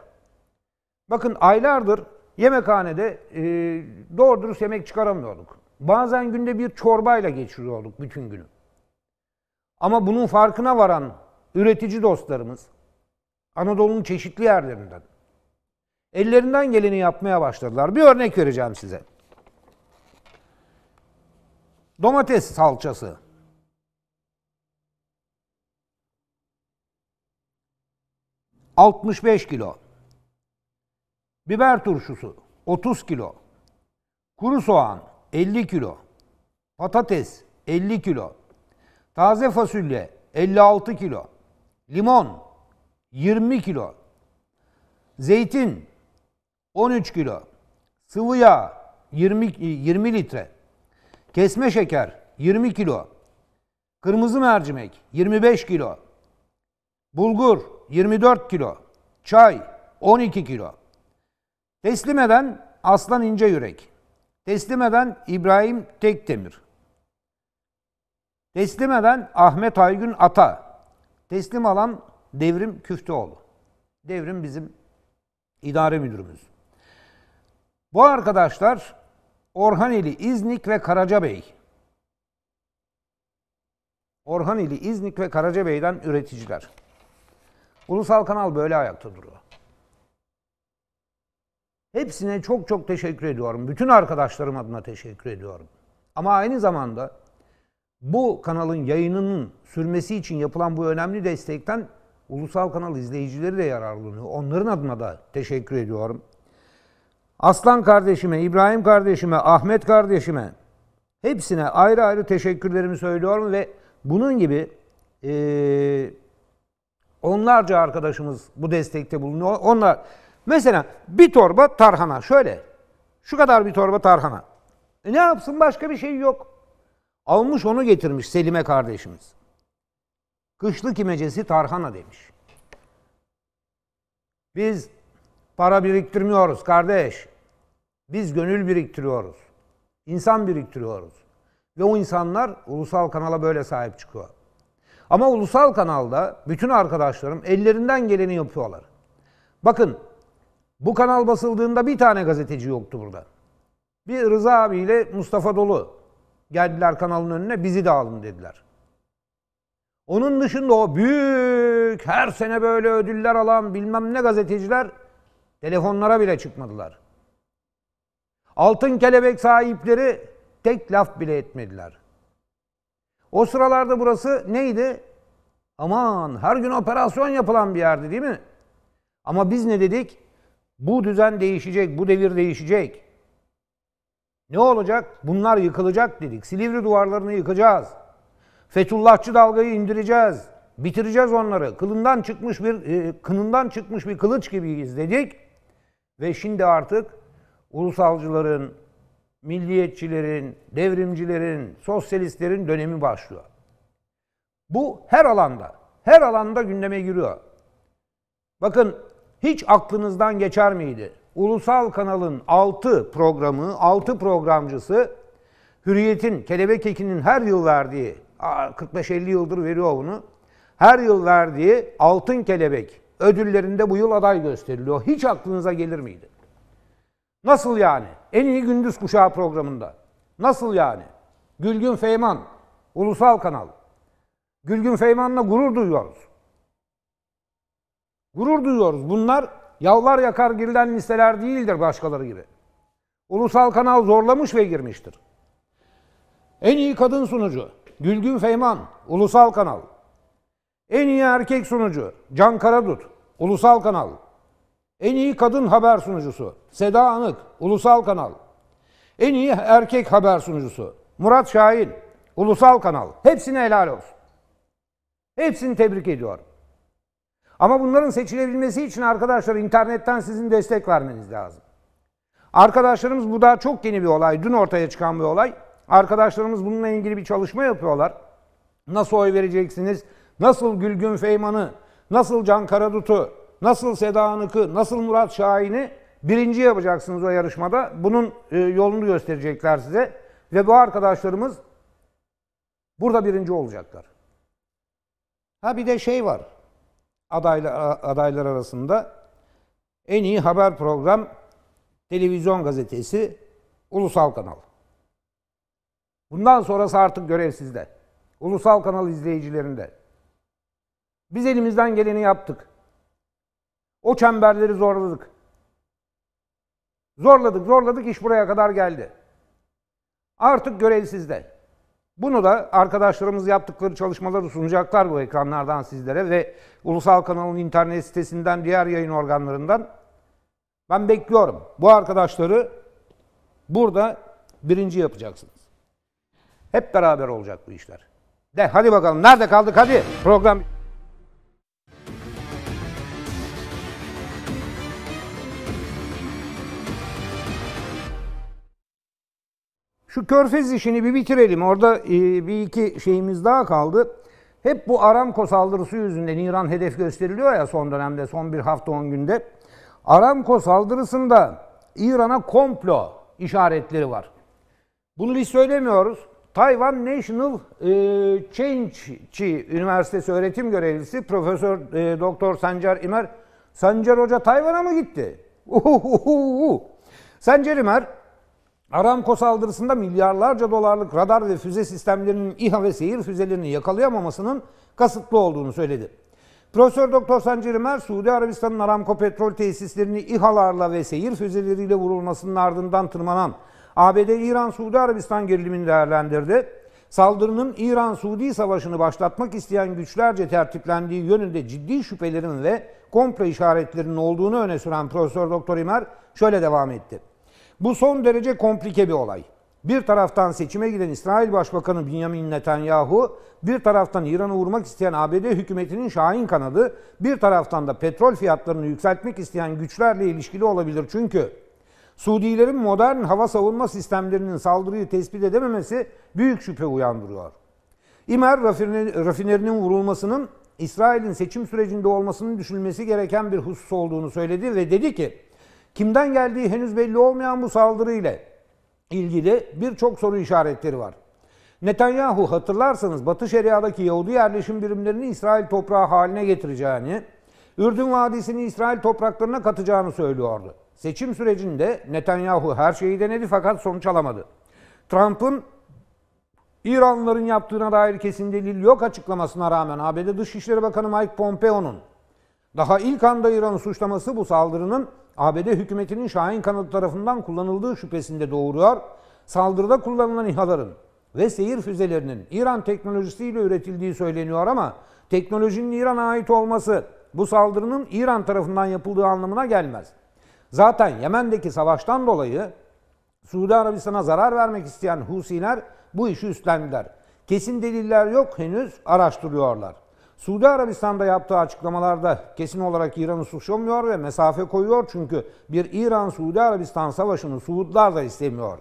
A: Bakın aylardır yemekhanede e, doğru dürüst yemek çıkaramıyorduk. Bazen günde bir çorbayla geçiriyorduk bütün günü. Ama bunun farkına varan üretici dostlarımız Anadolu'nun çeşitli yerlerinden ellerinden geleni yapmaya başladılar. Bir örnek vereceğim size. Domates salçası. 65 kilo. Biber turşusu 30 kilo. Kuru soğan 50 kilo. Patates 50 kilo. Taze fasulye 56 kilo. Limon 20 kilo. Zeytin 13 kilo. Sıvı yağ 20, 20 litre. Kesme şeker 20 kilo. Kırmızı mercimek 25 kilo. Bulgur 24 kilo. Çay 12 kilo. Teslim eden Aslan İnce Yürek. Teslim eden İbrahim Tekdemir. Teslim eden Ahmet Aygün Ata. Teslim alan Devrim Küftüoğlu. Devrim bizim idare müdürümüz. Bu arkadaşlar Orhaneli, İznik ve Karacabey. Orhaneli, İznik ve Karacabey'den üreticiler. Ulusal kanal böyle ayakta duruyor. Hepsine çok çok teşekkür ediyorum. Bütün arkadaşlarım adına teşekkür ediyorum. Ama aynı zamanda bu kanalın yayınının sürmesi için yapılan bu önemli destekten ulusal kanal izleyicileri de yararlanıyor. Onların adına da teşekkür ediyorum. Aslan kardeşime, İbrahim kardeşime, Ahmet kardeşime hepsine ayrı ayrı teşekkürlerimi söylüyorum ve bunun gibi e, onlarca arkadaşımız bu destekte bulunuyor. Onlar mesela bir torba tarhana şöyle şu kadar bir torba tarhana. E ne yapsın başka bir şey yok. Almış onu getirmiş Selime kardeşimiz. Kışlık imecesi tarhana demiş. Biz para biriktirmiyoruz kardeş. Biz gönül biriktiriyoruz. İnsan biriktiriyoruz. Ve o insanlar ulusal kanala böyle sahip çıkıyor. Ama ulusal kanalda bütün arkadaşlarım ellerinden geleni yapıyorlar. Bakın bu kanal basıldığında bir tane gazeteci yoktu burada. Bir Rıza abiyle Mustafa Dolu geldiler kanalın önüne bizi de alın dediler. Onun dışında o büyük her sene böyle ödüller alan bilmem ne gazeteciler telefonlara bile çıkmadılar. Altın kelebek sahipleri tek laf bile etmediler. O sıralarda burası neydi? Aman her gün operasyon yapılan bir yerdi değil mi? Ama biz ne dedik? Bu düzen değişecek, bu devir değişecek. Ne olacak? Bunlar yıkılacak dedik. Silivri duvarlarını yıkacağız. Fetullahçı dalgayı indireceğiz. Bitireceğiz onları. Kılından çıkmış bir e, kınından çıkmış bir kılıç gibiyiz dedik. Ve şimdi artık ulusalcıların, milliyetçilerin, devrimcilerin, sosyalistlerin dönemi başlıyor. Bu her alanda, her alanda gündeme giriyor. Bakın hiç aklınızdan geçer miydi? Ulusal kanalın 6 programı, 6 programcısı Hürriyet'in, Kelebek Ekin'in her yıl verdiği, 45-50 yıldır veriyor bunu. Her yıl verdiği Altın Kelebek ödüllerinde bu yıl aday gösteriliyor. Hiç aklınıza gelir miydi? Nasıl yani? En iyi gündüz kuşağı programında. Nasıl yani? Gülgün Feyman, ulusal kanal. Gülgün Feyman'la gurur duyuyoruz. Gurur duyuyoruz. Bunlar yalvar yakar girilen listeler değildir başkaları gibi. Ulusal kanal zorlamış ve girmiştir. En iyi kadın sunucu Gülgün Feyman, ulusal kanal. En iyi erkek sunucu Can Karadut, ulusal kanal. En iyi kadın haber sunucusu Seda Anık, Ulusal Kanal. En iyi erkek haber sunucusu Murat Şahin, Ulusal Kanal. Hepsine helal olsun. Hepsini tebrik ediyorum. Ama bunların seçilebilmesi için arkadaşlar internetten sizin destek vermeniz lazım. Arkadaşlarımız bu daha çok yeni bir olay. Dün ortaya çıkan bir olay. Arkadaşlarımız bununla ilgili bir çalışma yapıyorlar. Nasıl oy vereceksiniz? Nasıl Gülgün Feyman'ı, nasıl Can Karadut'u, Nasıl Seda Anık'ı, nasıl Murat Şahin'i birinci yapacaksınız o yarışmada. Bunun e, yolunu gösterecekler size. Ve bu arkadaşlarımız burada birinci olacaklar. Ha bir de şey var. Adaylar, adaylar arasında en iyi haber program televizyon gazetesi ulusal kanal. Bundan sonrası artık görev sizde. Ulusal kanal izleyicilerinde. Biz elimizden geleni yaptık. O çemberleri zorladık. Zorladık, zorladık iş buraya kadar geldi. Artık görev sizde. Bunu da arkadaşlarımız yaptıkları çalışmaları sunacaklar bu ekranlardan sizlere ve Ulusal Kanal'ın internet sitesinden diğer yayın organlarından. Ben bekliyorum. Bu arkadaşları burada birinci yapacaksınız. Hep beraber olacak bu işler. De hadi bakalım nerede kaldık hadi program... Şu körfez işini bir bitirelim. Orada e, bir iki şeyimiz daha kaldı. Hep bu Aramco saldırısı yüzünden İran hedef gösteriliyor ya son dönemde, son bir hafta on günde. Aramco saldırısında İran'a komplo işaretleri var. Bunu biz söylemiyoruz. Tayvan National e, Change'çi Üniversitesi öğretim görevlisi Profesör e, Doktor Sancar İmer Sancar Hoca Tayvan'a mı gitti? Uhuhuhu. Sancar İmer Aramco saldırısında milyarlarca dolarlık radar ve füze sistemlerinin İHA ve seyir füzelerini yakalayamamasının kasıtlı olduğunu söyledi. Profesör Doktor Sancar İmer, Suudi Arabistan'ın Aramco petrol tesislerini İHA'larla ve seyir füzeleriyle vurulmasının ardından tırmanan ABD-İran-Suudi Arabistan gerilimini değerlendirdi. Saldırının İran-Suudi savaşını başlatmak isteyen güçlerce tertiplendiği yönünde ciddi şüphelerin ve komplo işaretlerinin olduğunu öne süren Profesör Doktor İmer şöyle devam etti. Bu son derece komplike bir olay. Bir taraftan seçime giden İsrail Başbakanı Benjamin Netanyahu, bir taraftan İran'ı vurmak isteyen ABD hükümetinin şahin kanadı, bir taraftan da petrol fiyatlarını yükseltmek isteyen güçlerle ilişkili olabilir. Çünkü Suudilerin modern hava savunma sistemlerinin saldırıyı tespit edememesi büyük şüphe uyandırıyor. İmer rafinerinin vurulmasının İsrail'in seçim sürecinde olmasının düşünülmesi gereken bir husus olduğunu söyledi ve dedi ki Kimden geldiği henüz belli olmayan bu saldırı ile ilgili birçok soru işaretleri var. Netanyahu hatırlarsanız Batı Şeria'daki Yahudi yerleşim birimlerini İsrail toprağı haline getireceğini, Ürdün Vadisi'ni İsrail topraklarına katacağını söylüyordu. Seçim sürecinde Netanyahu her şeyi denedi fakat sonuç alamadı. Trump'ın İranlıların yaptığına dair kesin delil yok açıklamasına rağmen ABD Dışişleri Bakanı Mike Pompeo'nun daha ilk anda İran'ı suçlaması bu saldırının ABD hükümetinin Şahin kanadı tarafından kullanıldığı şüphesinde doğuruyor. Saldırıda kullanılan İHA'ların ve seyir füzelerinin İran teknolojisiyle üretildiği söyleniyor ama teknolojinin İran'a ait olması bu saldırının İran tarafından yapıldığı anlamına gelmez. Zaten Yemen'deki savaştan dolayı Suudi Arabistan'a zarar vermek isteyen Husiler bu işi üstlendiler. Kesin deliller yok henüz araştırıyorlar. Suudi Arabistan'da yaptığı açıklamalarda kesin olarak İran'ı suçlamıyor ve mesafe koyuyor çünkü bir İran-Suudi Arabistan savaşını Suudlar da istemiyor.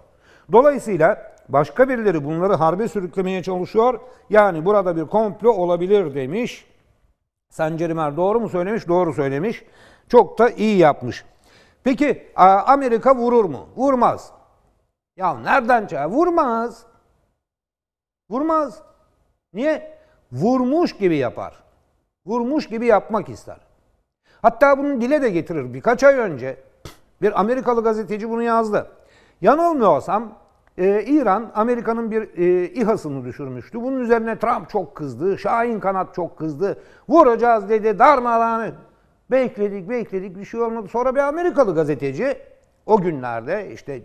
A: Dolayısıyla başka birileri bunları harbe sürüklemeye çalışıyor. Yani burada bir komplo olabilir demiş. Sancerimer doğru mu söylemiş? Doğru söylemiş. Çok da iyi yapmış. Peki Amerika vurur mu? Vurmaz. Ya nereden çağır? Vurmaz. Vurmaz. Niye? vurmuş gibi yapar. Vurmuş gibi yapmak ister. Hatta bunu dile de getirir. Birkaç ay önce bir Amerikalı gazeteci bunu yazdı. Yanılmıyorsam e, İran Amerika'nın bir e, İHA'sını düşürmüştü. Bunun üzerine Trump çok kızdı. Şahin kanat çok kızdı. Vuracağız dedi darmadağını. Bekledik bekledik bir şey olmadı. Sonra bir Amerikalı gazeteci o günlerde işte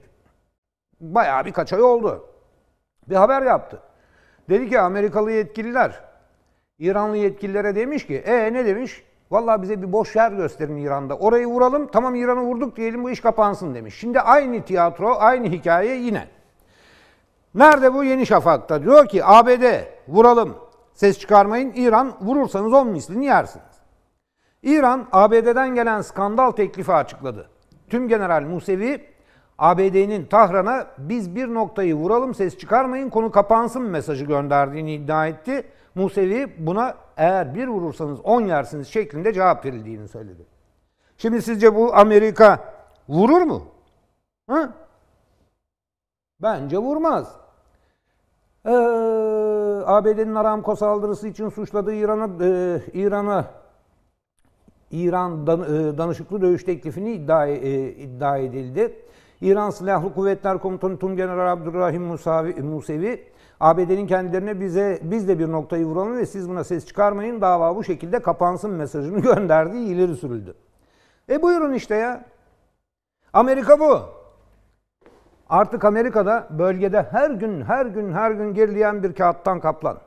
A: bayağı birkaç ay oldu. Bir haber yaptı. Dedi ki Amerikalı yetkililer İranlı yetkililere demiş ki e ne demiş? Valla bize bir boş yer gösterin İran'da. Orayı vuralım tamam İran'ı vurduk diyelim bu iş kapansın demiş. Şimdi aynı tiyatro aynı hikaye yine. Nerede bu Yeni Şafak'ta? Diyor ki ABD vuralım ses çıkarmayın İran vurursanız on mislini yersiniz. İran ABD'den gelen skandal teklifi açıkladı. Tüm General Musevi ABD'nin Tahran'a biz bir noktayı vuralım ses çıkarmayın konu kapansın mesajı gönderdiğini iddia etti. Musevi buna eğer bir vurursanız on yersiniz şeklinde cevap verildiğini söyledi. Şimdi sizce bu Amerika vurur mu? Hı? Bence vurmaz. Ee, ABD'nin Aramco saldırısı için suçladığı İran'a e, İran'a İran dan, e, danışıklı dövüş teklifini iddia, e, iddia edildi. İran Silahlı Kuvvetler Komutanı Tüm General Abdurrahim Musavi, Musevi ABD'nin kendilerine bize biz de bir noktayı vuralım ve siz buna ses çıkarmayın dava bu şekilde kapansın mesajını (laughs) gönderdi ileri sürüldü. E buyurun işte ya. Amerika bu. Artık Amerika'da bölgede her gün her gün her gün gerileyen bir kağıttan kaplan.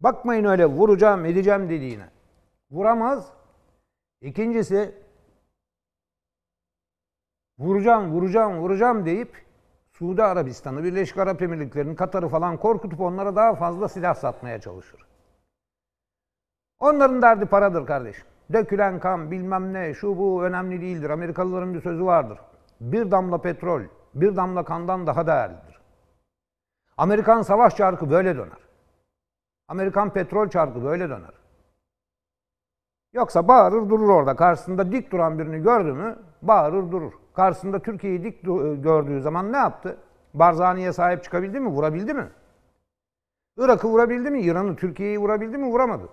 A: Bakmayın öyle vuracağım edeceğim dediğine. Vuramaz. İkincisi vuracağım vuracağım vuracağım deyip Suudi Arabistan'ı, Birleşik Arap Emirlikleri'nin, Katar'ı falan korkutup onlara daha fazla silah satmaya çalışır. Onların derdi paradır kardeşim. Dökülen kan bilmem ne şu bu önemli değildir. Amerikalıların bir sözü vardır. Bir damla petrol, bir damla kandan daha değerlidir. Amerikan savaş çarkı böyle döner. Amerikan petrol çarkı böyle döner. Yoksa bağırır durur orada. Karşısında dik duran birini gördü mü Bağırır durur. Karşısında Türkiye'yi dik e, gördüğü zaman ne yaptı? Barzani'ye sahip çıkabildi mi? Vurabildi mi? Irak'ı vurabildi mi? İran'ı, Türkiye'yi vurabildi mi? Vuramadı.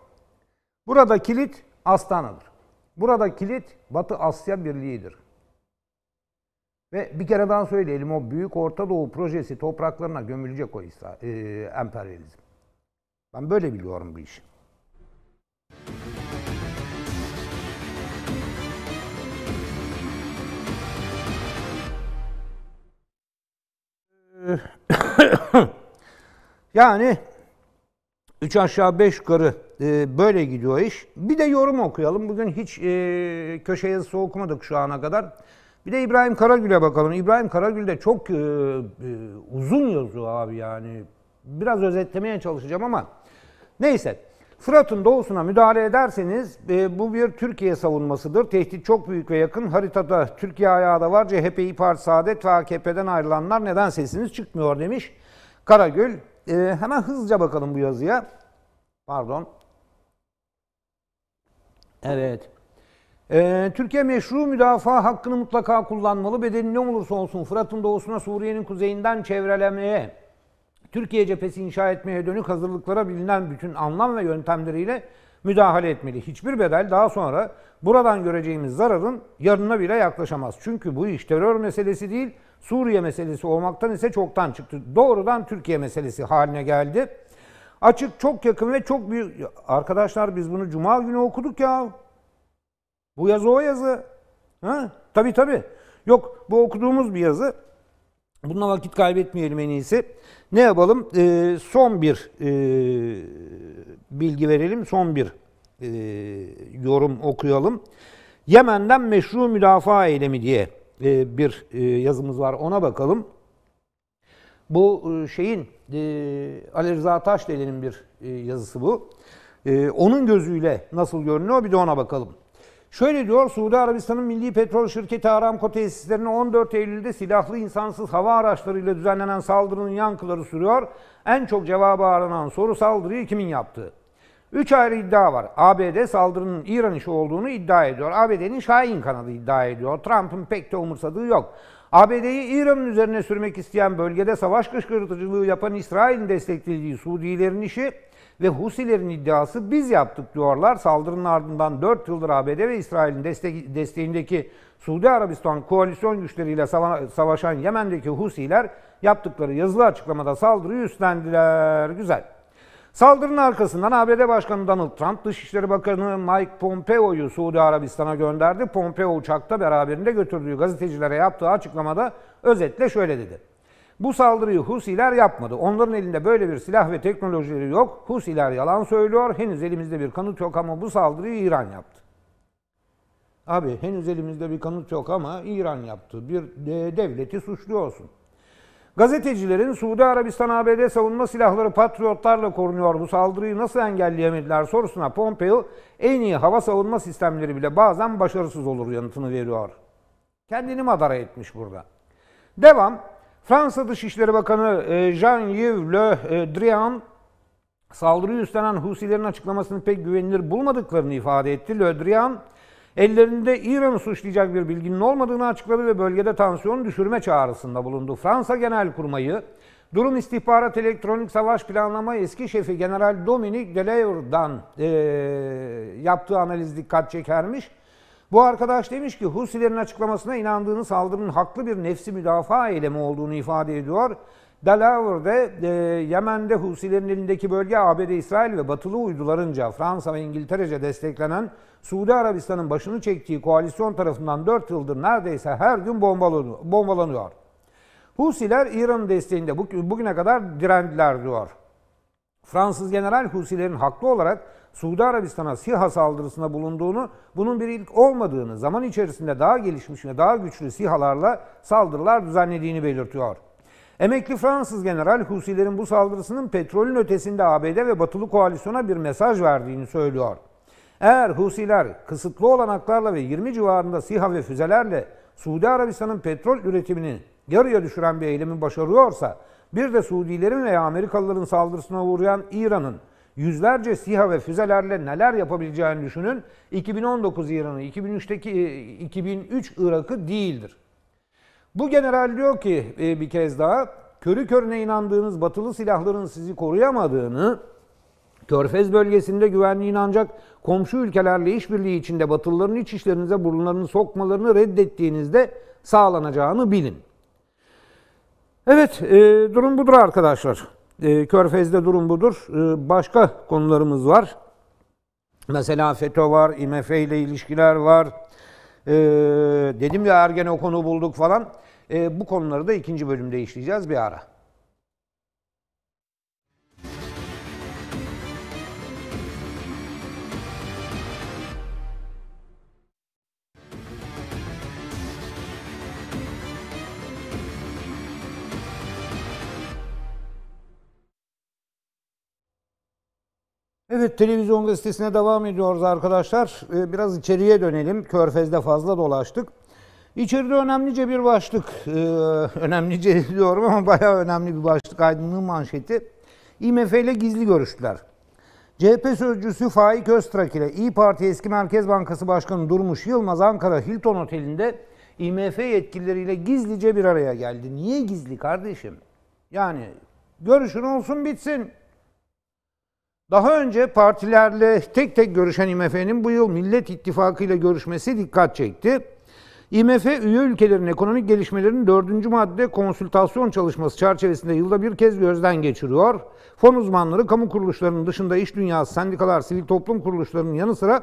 A: Burada kilit Astana'dır. Burada kilit Batı Asya Birliği'dir. Ve bir kere daha söyleyelim o Büyük Orta Doğu projesi topraklarına gömülecek o İsa, e, emperyalizm. Ben böyle biliyorum bu işi. Ee, (coughs) yani üç aşağı beş yukarı e, böyle gidiyor iş. Bir de yorum okuyalım. Bugün hiç e, köşe yazısı okumadık şu ana kadar. Bir de İbrahim Karagül'e bakalım. İbrahim Karagül de çok e, uzun yazıyor abi yani. Biraz özetlemeye çalışacağım ama neyse. Fırat'ın doğusuna müdahale ederseniz e, bu bir Türkiye savunmasıdır. Tehdit çok büyük ve yakın. Haritada Türkiye ayağı da var. CHP, İYİ Parti, Saadet ve AKP'den ayrılanlar neden sesiniz çıkmıyor demiş Karagül. E, hemen hızlıca bakalım bu yazıya. Pardon. Evet. E, Türkiye meşru müdafaa hakkını mutlaka kullanmalı. Bedeli ne olursa olsun Fırat'ın doğusuna Suriye'nin kuzeyinden çevrelemeye Türkiye cephesi inşa etmeye dönük hazırlıklara bilinen bütün anlam ve yöntemleriyle müdahale etmeli. Hiçbir bedel daha sonra buradan göreceğimiz zararın yarına bile yaklaşamaz. Çünkü bu iş terör meselesi değil, Suriye meselesi olmaktan ise çoktan çıktı. Doğrudan Türkiye meselesi haline geldi. Açık çok yakın ve çok büyük... Arkadaşlar biz bunu cuma günü okuduk ya. Bu yazı o yazı. Ha? Tabii tabii. Yok bu okuduğumuz bir yazı. Bununla vakit kaybetmeyelim en iyisi. Ne yapalım? E, son bir e, bilgi verelim, son bir e, yorum okuyalım. Yemen'den meşru müdafaa eylemi diye e, bir e, yazımız var. Ona bakalım. Bu e, şeyin e, Ali Rıza Taşdeli'nin bir e, yazısı bu. E, onun gözüyle nasıl görünüyor bir de ona bakalım. Şöyle diyor Suudi Arabistan'ın milli petrol şirketi Aramco tesislerine 14 Eylül'de silahlı insansız hava araçlarıyla düzenlenen saldırının yankıları sürüyor. En çok cevabı aranan soru saldırıyı kimin yaptı? Üç ayrı iddia var. ABD saldırının İran işi olduğunu iddia ediyor. ABD'nin Şahin kanadı iddia ediyor. Trump'ın pek de umursadığı yok. ABD'yi İran'ın üzerine sürmek isteyen bölgede savaş kışkırtıcılığı yapan İsrail'in desteklediği Suudilerin işi ve Husilerin iddiası biz yaptık diyorlar. Saldırının ardından 4 yıldır ABD ve İsrail'in destek, desteğindeki Suudi Arabistan koalisyon güçleriyle savaşan Yemen'deki Husiler yaptıkları yazılı açıklamada saldırıyı üstlendiler. Güzel. Saldırının arkasından ABD Başkanı Donald Trump, Dışişleri Bakanı Mike Pompeo'yu Suudi Arabistan'a gönderdi. Pompeo uçakta beraberinde götürdüğü gazetecilere yaptığı açıklamada özetle şöyle dedi. Bu saldırıyı Husiler yapmadı. Onların elinde böyle bir silah ve teknolojileri yok. Husiler yalan söylüyor. Henüz elimizde bir kanıt yok ama bu saldırıyı İran yaptı. Abi henüz elimizde bir kanıt yok ama İran yaptı. Bir e, devleti suçluyorsun. Gazetecilerin Suudi Arabistan ABD savunma silahları Patriotlarla korunuyor bu saldırıyı nasıl engelleyemediler sorusuna Pompeo en iyi hava savunma sistemleri bile bazen başarısız olur yanıtını veriyor. Kendini madara etmiş burada. Devam. Fransa Dışişleri Bakanı e, Jean-Yves Le e, Drian saldırıyı üstlenen Husilerin açıklamasını pek güvenilir bulmadıklarını ifade etti. Le Drian ellerinde İran'ı suçlayacak bir bilginin olmadığını açıkladı ve bölgede tansiyon düşürme çağrısında bulundu. Fransa Genel Kurmayı Durum İstihbarat Elektronik Savaş Planlama eski şefi General Dominic Delayor'dan e, yaptığı analiz dikkat çekermiş. Bu arkadaş demiş ki Husilerin açıklamasına inandığını saldırının haklı bir nefsi müdafaa eylemi olduğunu ifade ediyor. Dalaver'de e, Yemen'de Husilerin elindeki bölge ABD, İsrail ve batılı uydularınca Fransa ve İngiltere'ce desteklenen Suudi Arabistan'ın başını çektiği koalisyon tarafından 4 yıldır neredeyse her gün bombalanıyor. Husiler İran'ın desteğinde bugüne kadar direndiler diyor. Fransız General Husilerin haklı olarak Suudi Arabistan'a SİHA saldırısına bulunduğunu, bunun bir ilk olmadığını, zaman içerisinde daha gelişmiş ve daha güçlü SİHA'larla saldırılar düzenlediğini belirtiyor. Emekli Fransız General Husilerin bu saldırısının petrolün ötesinde ABD ve Batılı koalisyona bir mesaj verdiğini söylüyor. Eğer Husiler kısıtlı olanaklarla ve 20 civarında SİHA ve füzelerle Suudi Arabistan'ın petrol üretimini yarıya düşüren bir eylemi başarıyorsa, bir de Suudilerin veya Amerikalıların saldırısına uğrayan İran'ın yüzlerce SİHA ve füzelerle neler yapabileceğini düşünün. 2019 İran'ı, 2003'teki 2003 e, Irak'ı değildir. Bu general diyor ki e, bir kez daha körü körüne inandığınız batılı silahların sizi koruyamadığını Körfez bölgesinde güvenliğin ancak komşu ülkelerle işbirliği içinde batılıların iç işlerinize burunlarını sokmalarını reddettiğinizde sağlanacağını bilin. Evet, e, durum budur arkadaşlar. Ee, Körfez'de durum budur. Ee, başka konularımız var. Mesela FETÖ var, IMF ile ilişkiler var. Ee, dedim ya Ergenekonu bulduk falan. bu konuları da ikinci bölümde işleyeceğiz bir ara. Evet televizyon gazetesine devam ediyoruz arkadaşlar. Ee, biraz içeriye dönelim. Körfez'de fazla dolaştık. İçeride önemlice bir başlık. Ee, (laughs) önemlice diyorum ama bayağı önemli bir başlık. Aydınlığın manşeti. IMF ile gizli görüştüler. CHP sözcüsü Faik Öztrak ile İyi Parti eski Merkez Bankası Başkanı Durmuş Yılmaz Ankara Hilton Oteli'nde IMF yetkilileriyle gizlice bir araya geldi. Niye gizli kardeşim? Yani görüşün olsun bitsin. Daha önce partilerle tek tek görüşen IMF'nin bu yıl Millet İttifakı ile görüşmesi dikkat çekti. IMF üye ülkelerin ekonomik gelişmelerini dördüncü madde konsültasyon çalışması çerçevesinde yılda bir kez gözden geçiriyor. Fon uzmanları kamu kuruluşlarının dışında iş dünyası, sendikalar, sivil toplum kuruluşlarının yanı sıra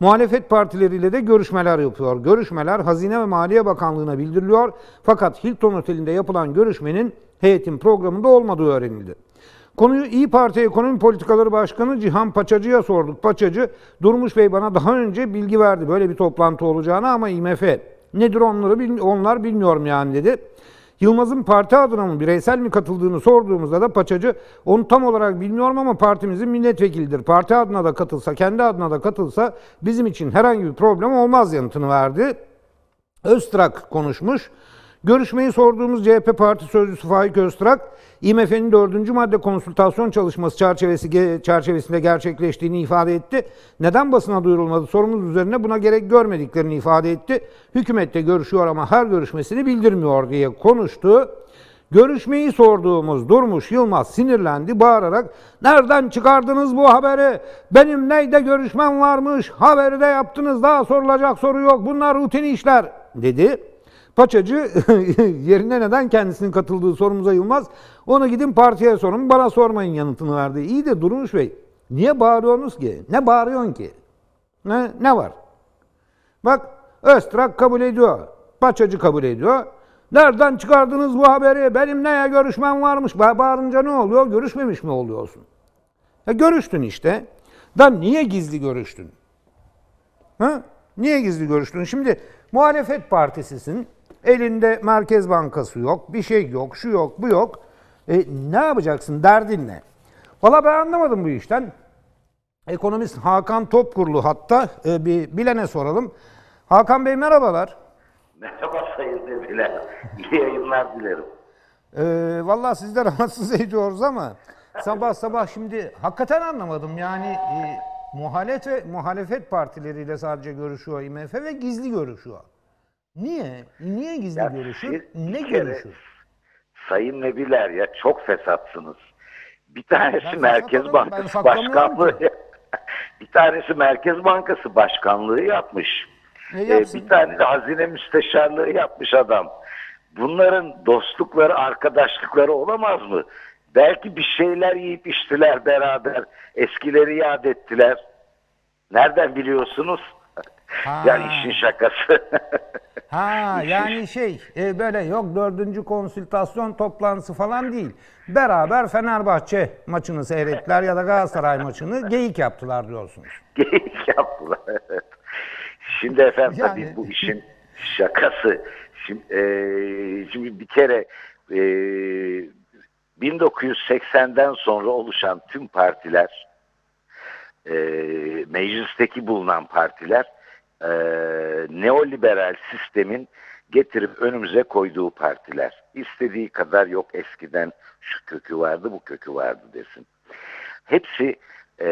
A: muhalefet partileriyle de görüşmeler yapıyor. Görüşmeler Hazine ve Maliye Bakanlığı'na bildiriliyor. Fakat Hilton Oteli'nde yapılan görüşmenin heyetin programında olmadığı öğrenildi. Konuyu İyi Parti Ekonomi Politikaları Başkanı Cihan Paçacı'ya sorduk. Paçacı, Durmuş Bey bana daha önce bilgi verdi böyle bir toplantı olacağını ama IMF nedir onları bilmi onlar bilmiyorum yani dedi. Yılmaz'ın parti adına mı bireysel mi katıldığını sorduğumuzda da Paçacı onu tam olarak bilmiyorum ama partimizin milletvekilidir. Parti adına da katılsa, kendi adına da katılsa bizim için herhangi bir problem olmaz yanıtını verdi. Öztrak konuşmuş. Görüşmeyi sorduğumuz CHP Parti Sözcüsü Faik Öztrak, IMF'nin dördüncü madde konsültasyon çalışması çerçevesi çerçevesinde gerçekleştiğini ifade etti. Neden basına duyurulmadı sorumuz üzerine buna gerek görmediklerini ifade etti. Hükümette görüşüyor ama her görüşmesini bildirmiyor diye konuştu. Görüşmeyi sorduğumuz Durmuş Yılmaz sinirlendi bağırarak nereden çıkardınız bu haberi? Benim neyde görüşmem varmış haberi de yaptınız daha sorulacak soru yok bunlar rutin işler dedi. Paçacı (laughs) yerine neden kendisinin katıldığı sorumuza Yılmaz Ona gidin partiye sorun bana sormayın yanıtını verdi. İyi de Durmuş Bey niye bağırıyorsunuz ki? Ne bağırıyorsun ki? Ne, ne var? Bak Öztrak kabul ediyor. Paçacı kabul ediyor. Nereden çıkardınız bu haberi? Benim neye görüşmem varmış? bağırınca ne oluyor? Görüşmemiş mi oluyorsun? Ya görüştün işte. Da niye gizli görüştün? Ha? Niye gizli görüştün? Şimdi muhalefet partisisin. Elinde Merkez Bankası yok, bir şey yok, şu yok, bu yok. E, ne yapacaksın? Derdin ne? Valla ben anlamadım bu işten. Ekonomist Hakan Topkurlu hatta e, bir bilene soralım. Hakan Bey merhabalar.
B: Merhaba Sayın bile. İyi yayınlar dilerim.
A: E, Valla siz de (laughs) rahatsız ediyoruz ama sabah sabah şimdi hakikaten anlamadım. Yani e, muhalefet, muhalefet partileriyle sadece görüşüyor IMF ve gizli görüşüyor. Niye? Niye gizli ya görüşür? ne görüşür?
B: Sayın Nebiler ya çok fesatsınız. Bir tanesi ben Merkez Bankası Başkanlığı (laughs) bir tanesi Merkez Bankası Başkanlığı yapmış. Ne e, yapsın? Ee, bir tane de Hazine Müsteşarlığı yapmış adam. Bunların dostlukları, arkadaşlıkları olamaz mı? Belki bir şeyler yiyip içtiler beraber. Eskileri yad ettiler. Nereden biliyorsunuz? Ha. Yani işin şakası.
A: ha (laughs) işin yani şey e, böyle yok dördüncü konsültasyon toplantısı falan değil. Beraber Fenerbahçe maçını seyrettiler ya da Galatasaray maçını geyik yaptılar diyorsunuz.
B: (laughs) Geyik yaptılar evet. Şimdi efendim yani... tabii bu (laughs) işin şakası. Şimdi, e, şimdi bir kere e, 1980'den sonra oluşan tüm partiler e, meclisteki bulunan partiler e, neoliberal sistemin getirip önümüze koyduğu partiler. İstediği kadar yok eskiden şu kökü vardı bu kökü vardı desin. Hepsi e,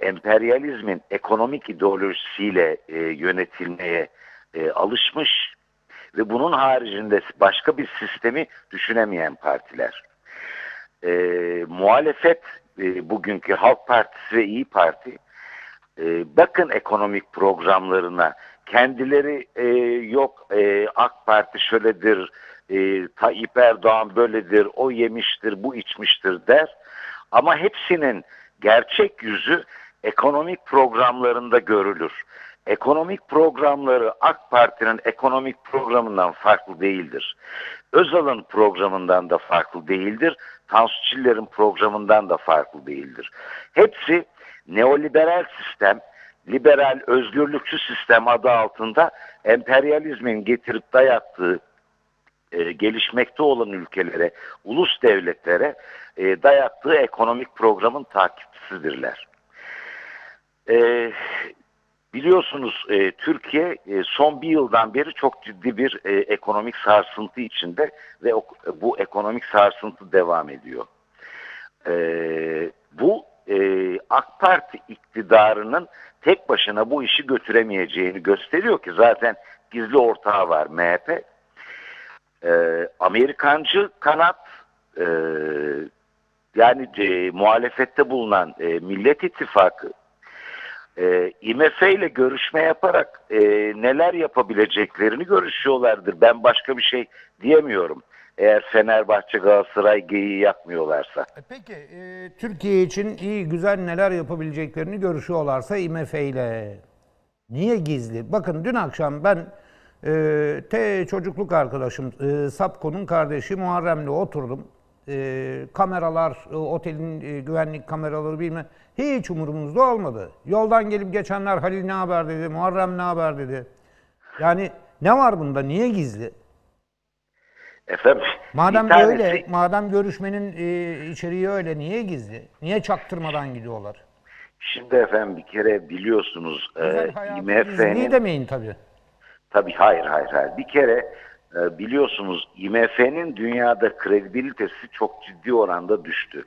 B: emperyalizmin ekonomik ideolojisiyle e, yönetilmeye e, alışmış ve bunun haricinde başka bir sistemi düşünemeyen partiler. E, muhalefet e, bugünkü Halk Partisi ve İyi Parti e, bakın ekonomik programlarına kendileri e, yok e, AK Parti şöyledir, e, Tayyip Erdoğan böyledir, o yemiştir, bu içmiştir der. Ama hepsinin gerçek yüzü ekonomik programlarında görülür. Ekonomik programları AK Parti'nin ekonomik programından farklı değildir. Özal'ın programından da farklı değildir. Tansu Çiller'in programından da farklı değildir. Hepsi neoliberal sistem, liberal özgürlükçü sistem adı altında emperyalizmin getirip dayattığı e, gelişmekte olan ülkelere, ulus devletlere e, dayattığı ekonomik programın takipçisidirler. E, biliyorsunuz e, Türkiye e, son bir yıldan beri çok ciddi bir e, ekonomik sarsıntı içinde ve o, bu ekonomik sarsıntı devam ediyor. E, bu e, AK Parti iktidarının tek başına bu işi götüremeyeceğini gösteriyor ki zaten gizli ortağı var MHP. E, Amerikancı kanat e, yani e, muhalefette bulunan e, Millet İttifakı e, IMF ile görüşme yaparak e, neler yapabileceklerini görüşüyorlardır. Ben başka bir şey diyemiyorum. Eğer Fenerbahçe Galatasaray geyiği yapmıyorlarsa. E, peki
A: e, Türkiye için iyi güzel neler yapabileceklerini görüşüyorlarsa IMF ile niye gizli? Bakın dün akşam ben e, te çocukluk arkadaşım e, Sapko'nun kardeşi Muharrem'le oturdum e, kameralar, e, otelin e, güvenlik kameraları bilmem hiç umurumuzda olmadı. Yoldan gelip geçenler Halil ne haber dedi, Muharrem ne haber dedi. Yani ne var bunda? Niye gizli?
B: Efendim. Madem tanesi... öyle,
A: madem görüşmenin e, içeriği öyle niye gizli? Niye çaktırmadan gidiyorlar?
B: Şimdi efendim bir kere biliyorsunuz e, IMF'nin...
A: demeyin tabii.
B: Tabii hayır hayır hayır. Bir kere ee, biliyorsunuz IMF'nin dünyada kredibilitesi çok ciddi oranda düştü.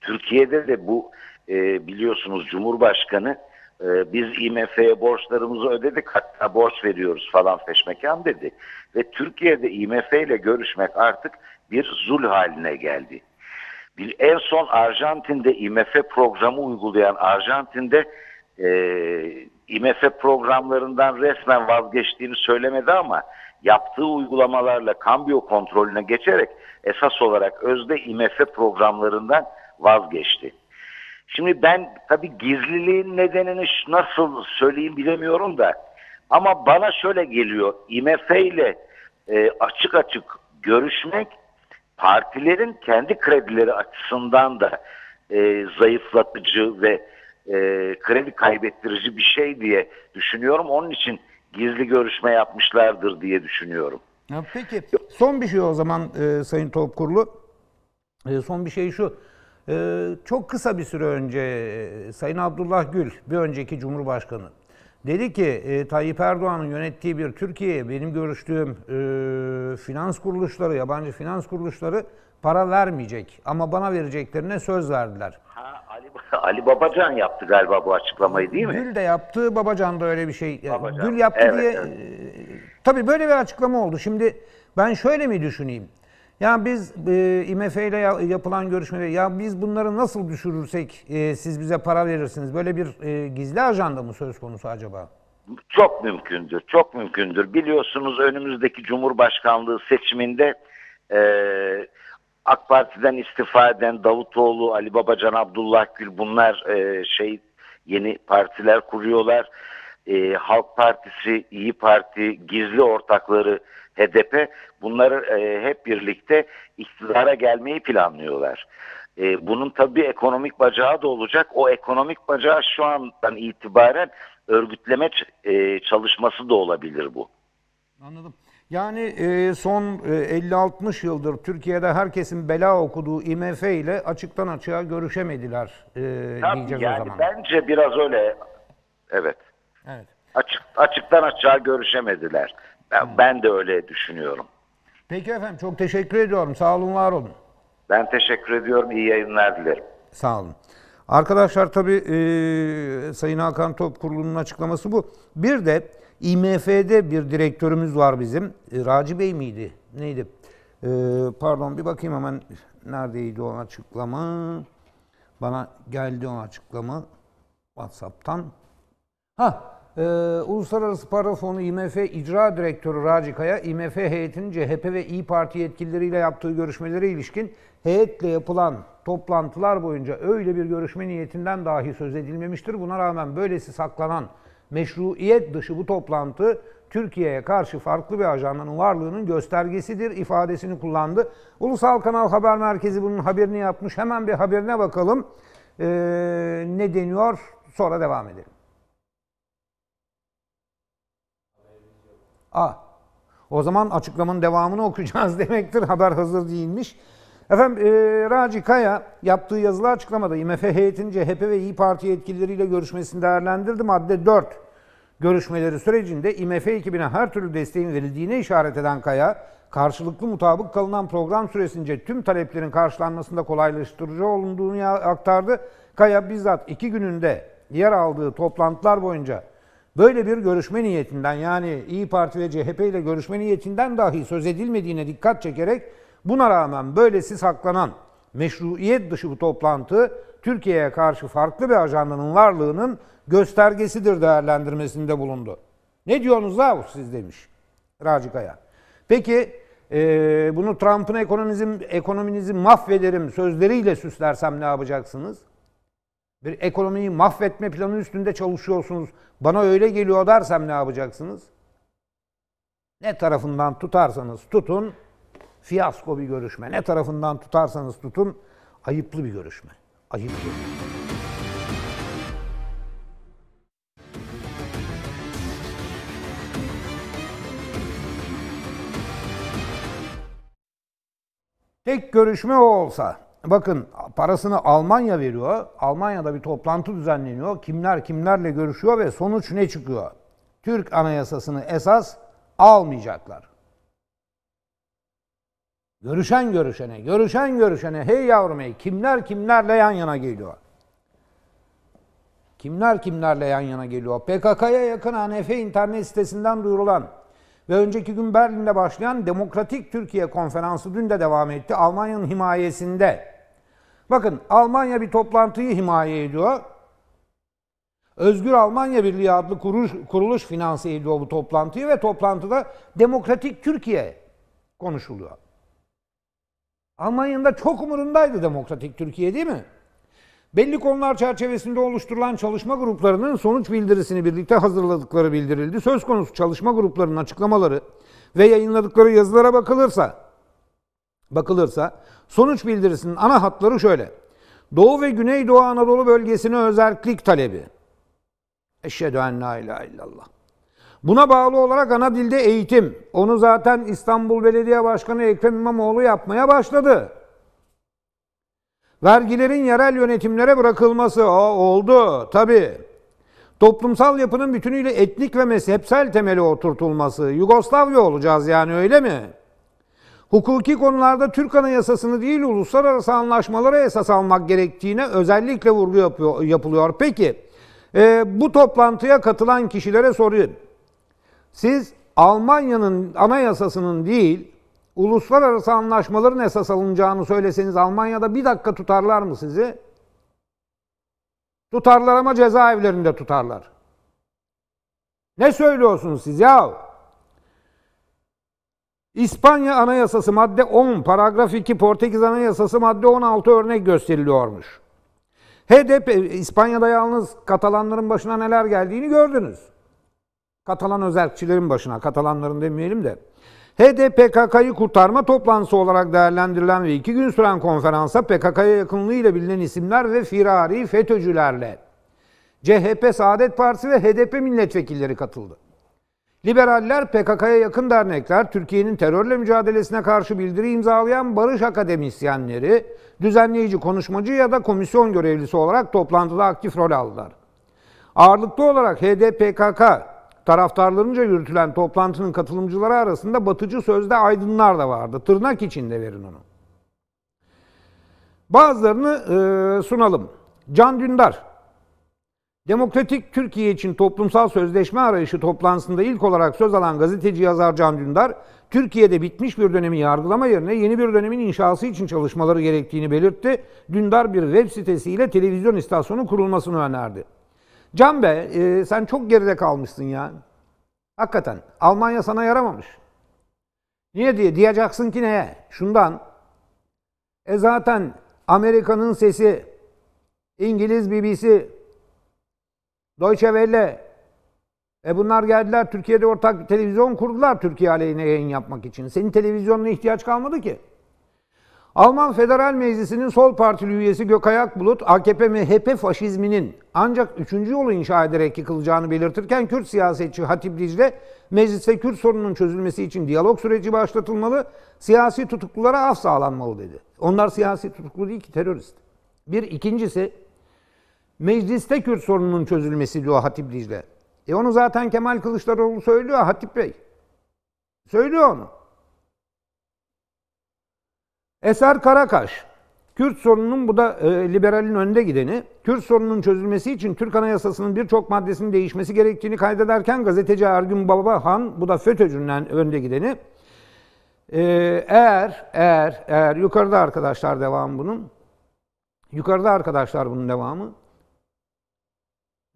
B: Türkiye'de de bu e, biliyorsunuz Cumhurbaşkanı e, biz IMF'ye borçlarımızı ödedik hatta borç veriyoruz falan feşmekan dedi. Ve Türkiye'de IMF ile görüşmek artık bir zul haline geldi. Bir, en son Arjantin'de IMF programı uygulayan Arjantin'de e, IMF programlarından resmen vazgeçtiğini söylemedi ama yaptığı uygulamalarla kambiyo kontrolüne geçerek esas olarak özde IMF programlarından vazgeçti. Şimdi ben tabii gizliliğin nedenini nasıl söyleyeyim bilemiyorum da ama bana şöyle geliyor IMF ile e, açık açık görüşmek partilerin kendi kredileri açısından da e, zayıflatıcı ve e, kredi kaybettirici bir şey diye düşünüyorum. Onun için gizli görüşme yapmışlardır diye düşünüyorum.
A: Ya peki son bir şey o zaman e, Sayın Topkurlu. E, son bir şey şu. E, çok kısa bir süre önce e, Sayın Abdullah Gül, bir önceki Cumhurbaşkanı, dedi ki e, Tayyip Erdoğan'ın yönettiği bir Türkiye, benim görüştüğüm e, finans kuruluşları, yabancı finans kuruluşları para vermeyecek ama bana vereceklerine söz verdiler. Ha,
B: Ali, Ali Babacan yaptı galiba bu açıklamayı değil mi? Gül
A: de yaptı, Babacan da öyle bir şey. E, Babacan. Gül yaptı evet, diye... Evet. E, tabii böyle bir açıklama oldu. Şimdi ben şöyle mi düşüneyim? Ya biz e, IMF ile yapılan görüşmeleri, ya biz bunları nasıl düşürürsek e, siz bize para verirsiniz. Böyle bir e, gizli ajanda mı söz konusu acaba?
B: Çok mümkündür, çok mümkündür. Biliyorsunuz önümüzdeki Cumhurbaşkanlığı seçiminde... E, AK Parti'den istifa eden Davutoğlu, Ali Babacan, Abdullah Gül bunlar e, şey yeni partiler kuruyorlar. E, Halk Partisi, İyi Parti, gizli ortakları HDP bunları e, hep birlikte iktidara gelmeyi planlıyorlar. E, bunun tabii ekonomik bacağı da olacak. O ekonomik bacağı şu andan itibaren örgütleme e, çalışması da olabilir bu.
A: Anladım. Yani e, son 50-60 e, yıldır Türkiye'de herkesin bela okuduğu IMF ile açıktan açığa görüşemediler e, Tabii diyeceğiz yani o zaman.
B: Bence biraz öyle. Evet. Evet. Açık, açıktan açığa görüşemediler. Ben, hmm. ben de öyle düşünüyorum.
A: Peki efendim çok teşekkür ediyorum. Sağ olun, var olun.
B: Ben teşekkür ediyorum. İyi yayınlar dilerim.
A: Sağ olun. Arkadaşlar tabii e, Sayın Hakan Top Kurulu'nun açıklaması bu. Bir de IMF'de bir direktörümüz var bizim. E, Raci Bey miydi? Neydi? E, pardon bir bakayım hemen neredeydi o açıklama. Bana geldi o açıklama WhatsApp'tan. Ha, e, Uluslararası Para Fonu IMF İcra Direktörü Raci Kaya, IMF heyetinin CHP ve İyi Parti yetkilileriyle yaptığı görüşmelere ilişkin heyetle yapılan toplantılar boyunca öyle bir görüşme niyetinden dahi söz edilmemiştir. Buna rağmen böylesi saklanan meşruiyet dışı bu toplantı Türkiye'ye karşı farklı bir ajandanın varlığının göstergesidir ifadesini kullandı. Ulusal Kanal Haber Merkezi bunun haberini yapmış. Hemen bir haberine bakalım. Ee, ne deniyor? Sonra devam edelim. Aa, ah, o zaman açıklamanın devamını okuyacağız (laughs) demektir. Haber hazır değilmiş. Efendim e, Raci Kaya yaptığı yazılı açıklamada IMF heyetinin CHP ve İyi Parti yetkilileriyle görüşmesini değerlendirdi. Madde 4 görüşmeleri sürecinde IMF ekibine her türlü desteğin verildiğine işaret eden Kaya, karşılıklı mutabık kalınan program süresince tüm taleplerin karşılanmasında kolaylaştırıcı olduğunu aktardı. Kaya bizzat iki gününde yer aldığı toplantılar boyunca böyle bir görüşme niyetinden yani İyi Parti ve CHP ile görüşme niyetinden dahi söz edilmediğine dikkat çekerek Buna rağmen böylesi saklanan meşruiyet dışı bu toplantı Türkiye'ye karşı farklı bir ajandanın varlığının göstergesidir değerlendirmesinde bulundu. Ne diyorsunuz la siz demiş Racikaya. Peki e, bunu Trump'ın ekonomizm, ekonominizi mahvederim sözleriyle süslersem ne yapacaksınız? Bir ekonomiyi mahvetme planı üstünde çalışıyorsunuz. Bana öyle geliyor dersem ne yapacaksınız? Ne tarafından tutarsanız tutun Fiyasko bir görüşme. Ne tarafından tutarsanız tutun ayıplı bir görüşme. Ayıplı. Tek görüşme o olsa. Bakın parasını Almanya veriyor. Almanya'da bir toplantı düzenleniyor. Kimler kimlerle görüşüyor ve sonuç ne çıkıyor? Türk anayasasını esas almayacaklar. Görüşen görüşene, görüşen görüşene, hey yavrum hey, kimler kimlerle yan yana geliyor. Kimler kimlerle yan yana geliyor. PKK'ya yakın ANF internet sitesinden duyurulan ve önceki gün Berlin'de başlayan Demokratik Türkiye konferansı dün de devam etti. Almanya'nın himayesinde. Bakın Almanya bir toplantıyı himaye ediyor. Özgür Almanya Birliği adlı kuruluş, kuruluş finanse ediyor bu toplantıyı ve toplantıda Demokratik Türkiye konuşuluyor. Almanya'nın da çok umurundaydı demokratik Türkiye değil mi? Belli konular çerçevesinde oluşturulan çalışma gruplarının sonuç bildirisini birlikte hazırladıkları bildirildi. Söz konusu çalışma gruplarının açıklamaları ve yayınladıkları yazılara bakılırsa bakılırsa sonuç bildirisinin ana hatları şöyle. Doğu ve Güneydoğu Anadolu bölgesine özellik talebi. Eşhedü en la ilahe illallah. Buna bağlı olarak ana dilde eğitim. Onu zaten İstanbul Belediye Başkanı Ekrem İmamoğlu yapmaya başladı. Vergilerin yerel yönetimlere bırakılması Aa, oldu tabi. Toplumsal yapının bütünüyle etnik ve mezhepsel temeli oturtulması. Yugoslavya olacağız yani öyle mi? Hukuki konularda Türk Anayasası'nı değil uluslararası anlaşmalara esas almak gerektiğine özellikle vurgu yapıyor, yapılıyor. Peki e, bu toplantıya katılan kişilere sorayım. Siz Almanya'nın anayasasının değil, uluslararası anlaşmaların esas alınacağını söyleseniz Almanya'da bir dakika tutarlar mı sizi? Tutarlar ama cezaevlerinde tutarlar. Ne söylüyorsunuz siz ya? İspanya Anayasası madde 10, paragraf 2, Portekiz Anayasası madde 16 örnek gösteriliyormuş. HDP, İspanya'da yalnız Katalanların başına neler geldiğini gördünüz. Katalan özellikçilerin başına, Katalanların demeyelim de. HDPKK'yı kurtarma toplantısı olarak değerlendirilen ve iki gün süren konferansa PKK'ya yakınlığıyla bilinen isimler ve firari FETÖ'cülerle CHP Saadet Partisi ve HDP milletvekilleri katıldı. Liberaller, PKK'ya yakın dernekler, Türkiye'nin terörle mücadelesine karşı bildiri imzalayan barış akademisyenleri, düzenleyici konuşmacı ya da komisyon görevlisi olarak toplantıda aktif rol aldılar. Ağırlıklı olarak HDPKK, taraftarlarınca yürütülen toplantının katılımcıları arasında batıcı sözde aydınlar da vardı. Tırnak içinde verin onu. Bazılarını e, sunalım. Can Dündar, Demokratik Türkiye için toplumsal sözleşme arayışı toplantısında ilk olarak söz alan gazeteci yazar Can Dündar, Türkiye'de bitmiş bir dönemi yargılama yerine yeni bir dönemin inşası için çalışmaları gerektiğini belirtti. Dündar bir web sitesiyle televizyon istasyonu kurulmasını önerdi. Can be e, sen çok geride kalmışsın ya. Hakikaten Almanya sana yaramamış. Niye diye diyeceksin ki neye? Şundan. E zaten Amerika'nın sesi, İngiliz BBC, Deutsche Welle. E bunlar geldiler Türkiye'de ortak televizyon kurdular Türkiye aleyhine yayın yapmak için. Senin televizyonuna ihtiyaç kalmadı ki. Alman Federal Meclisi'nin sol partili üyesi Gökayak Bulut, AKP-MHP faşizminin ancak üçüncü yolu inşa ederek yıkılacağını belirtirken Kürt siyasetçi Hatip Dicle, mecliste Kürt sorununun çözülmesi için diyalog süreci başlatılmalı, siyasi tutuklulara af sağlanmalı dedi. Onlar siyasi tutuklu değil ki terörist. Bir ikincisi, mecliste Kürt sorununun çözülmesi diyor Hatip Dicle. E onu zaten Kemal Kılıçdaroğlu söylüyor Hatip Bey. Söylüyor onu. Eser Karakaş, Kürt sorununun bu da e, liberalin önde gideni, Kürt sorununun çözülmesi için Türk Anayasası'nın birçok maddesinin değişmesi gerektiğini kaydederken gazeteci Ergün Babahan, bu da FETÖ'cünden önde gideni, e, eğer, eğer, eğer, yukarıda arkadaşlar devam bunun, yukarıda arkadaşlar bunun devamı,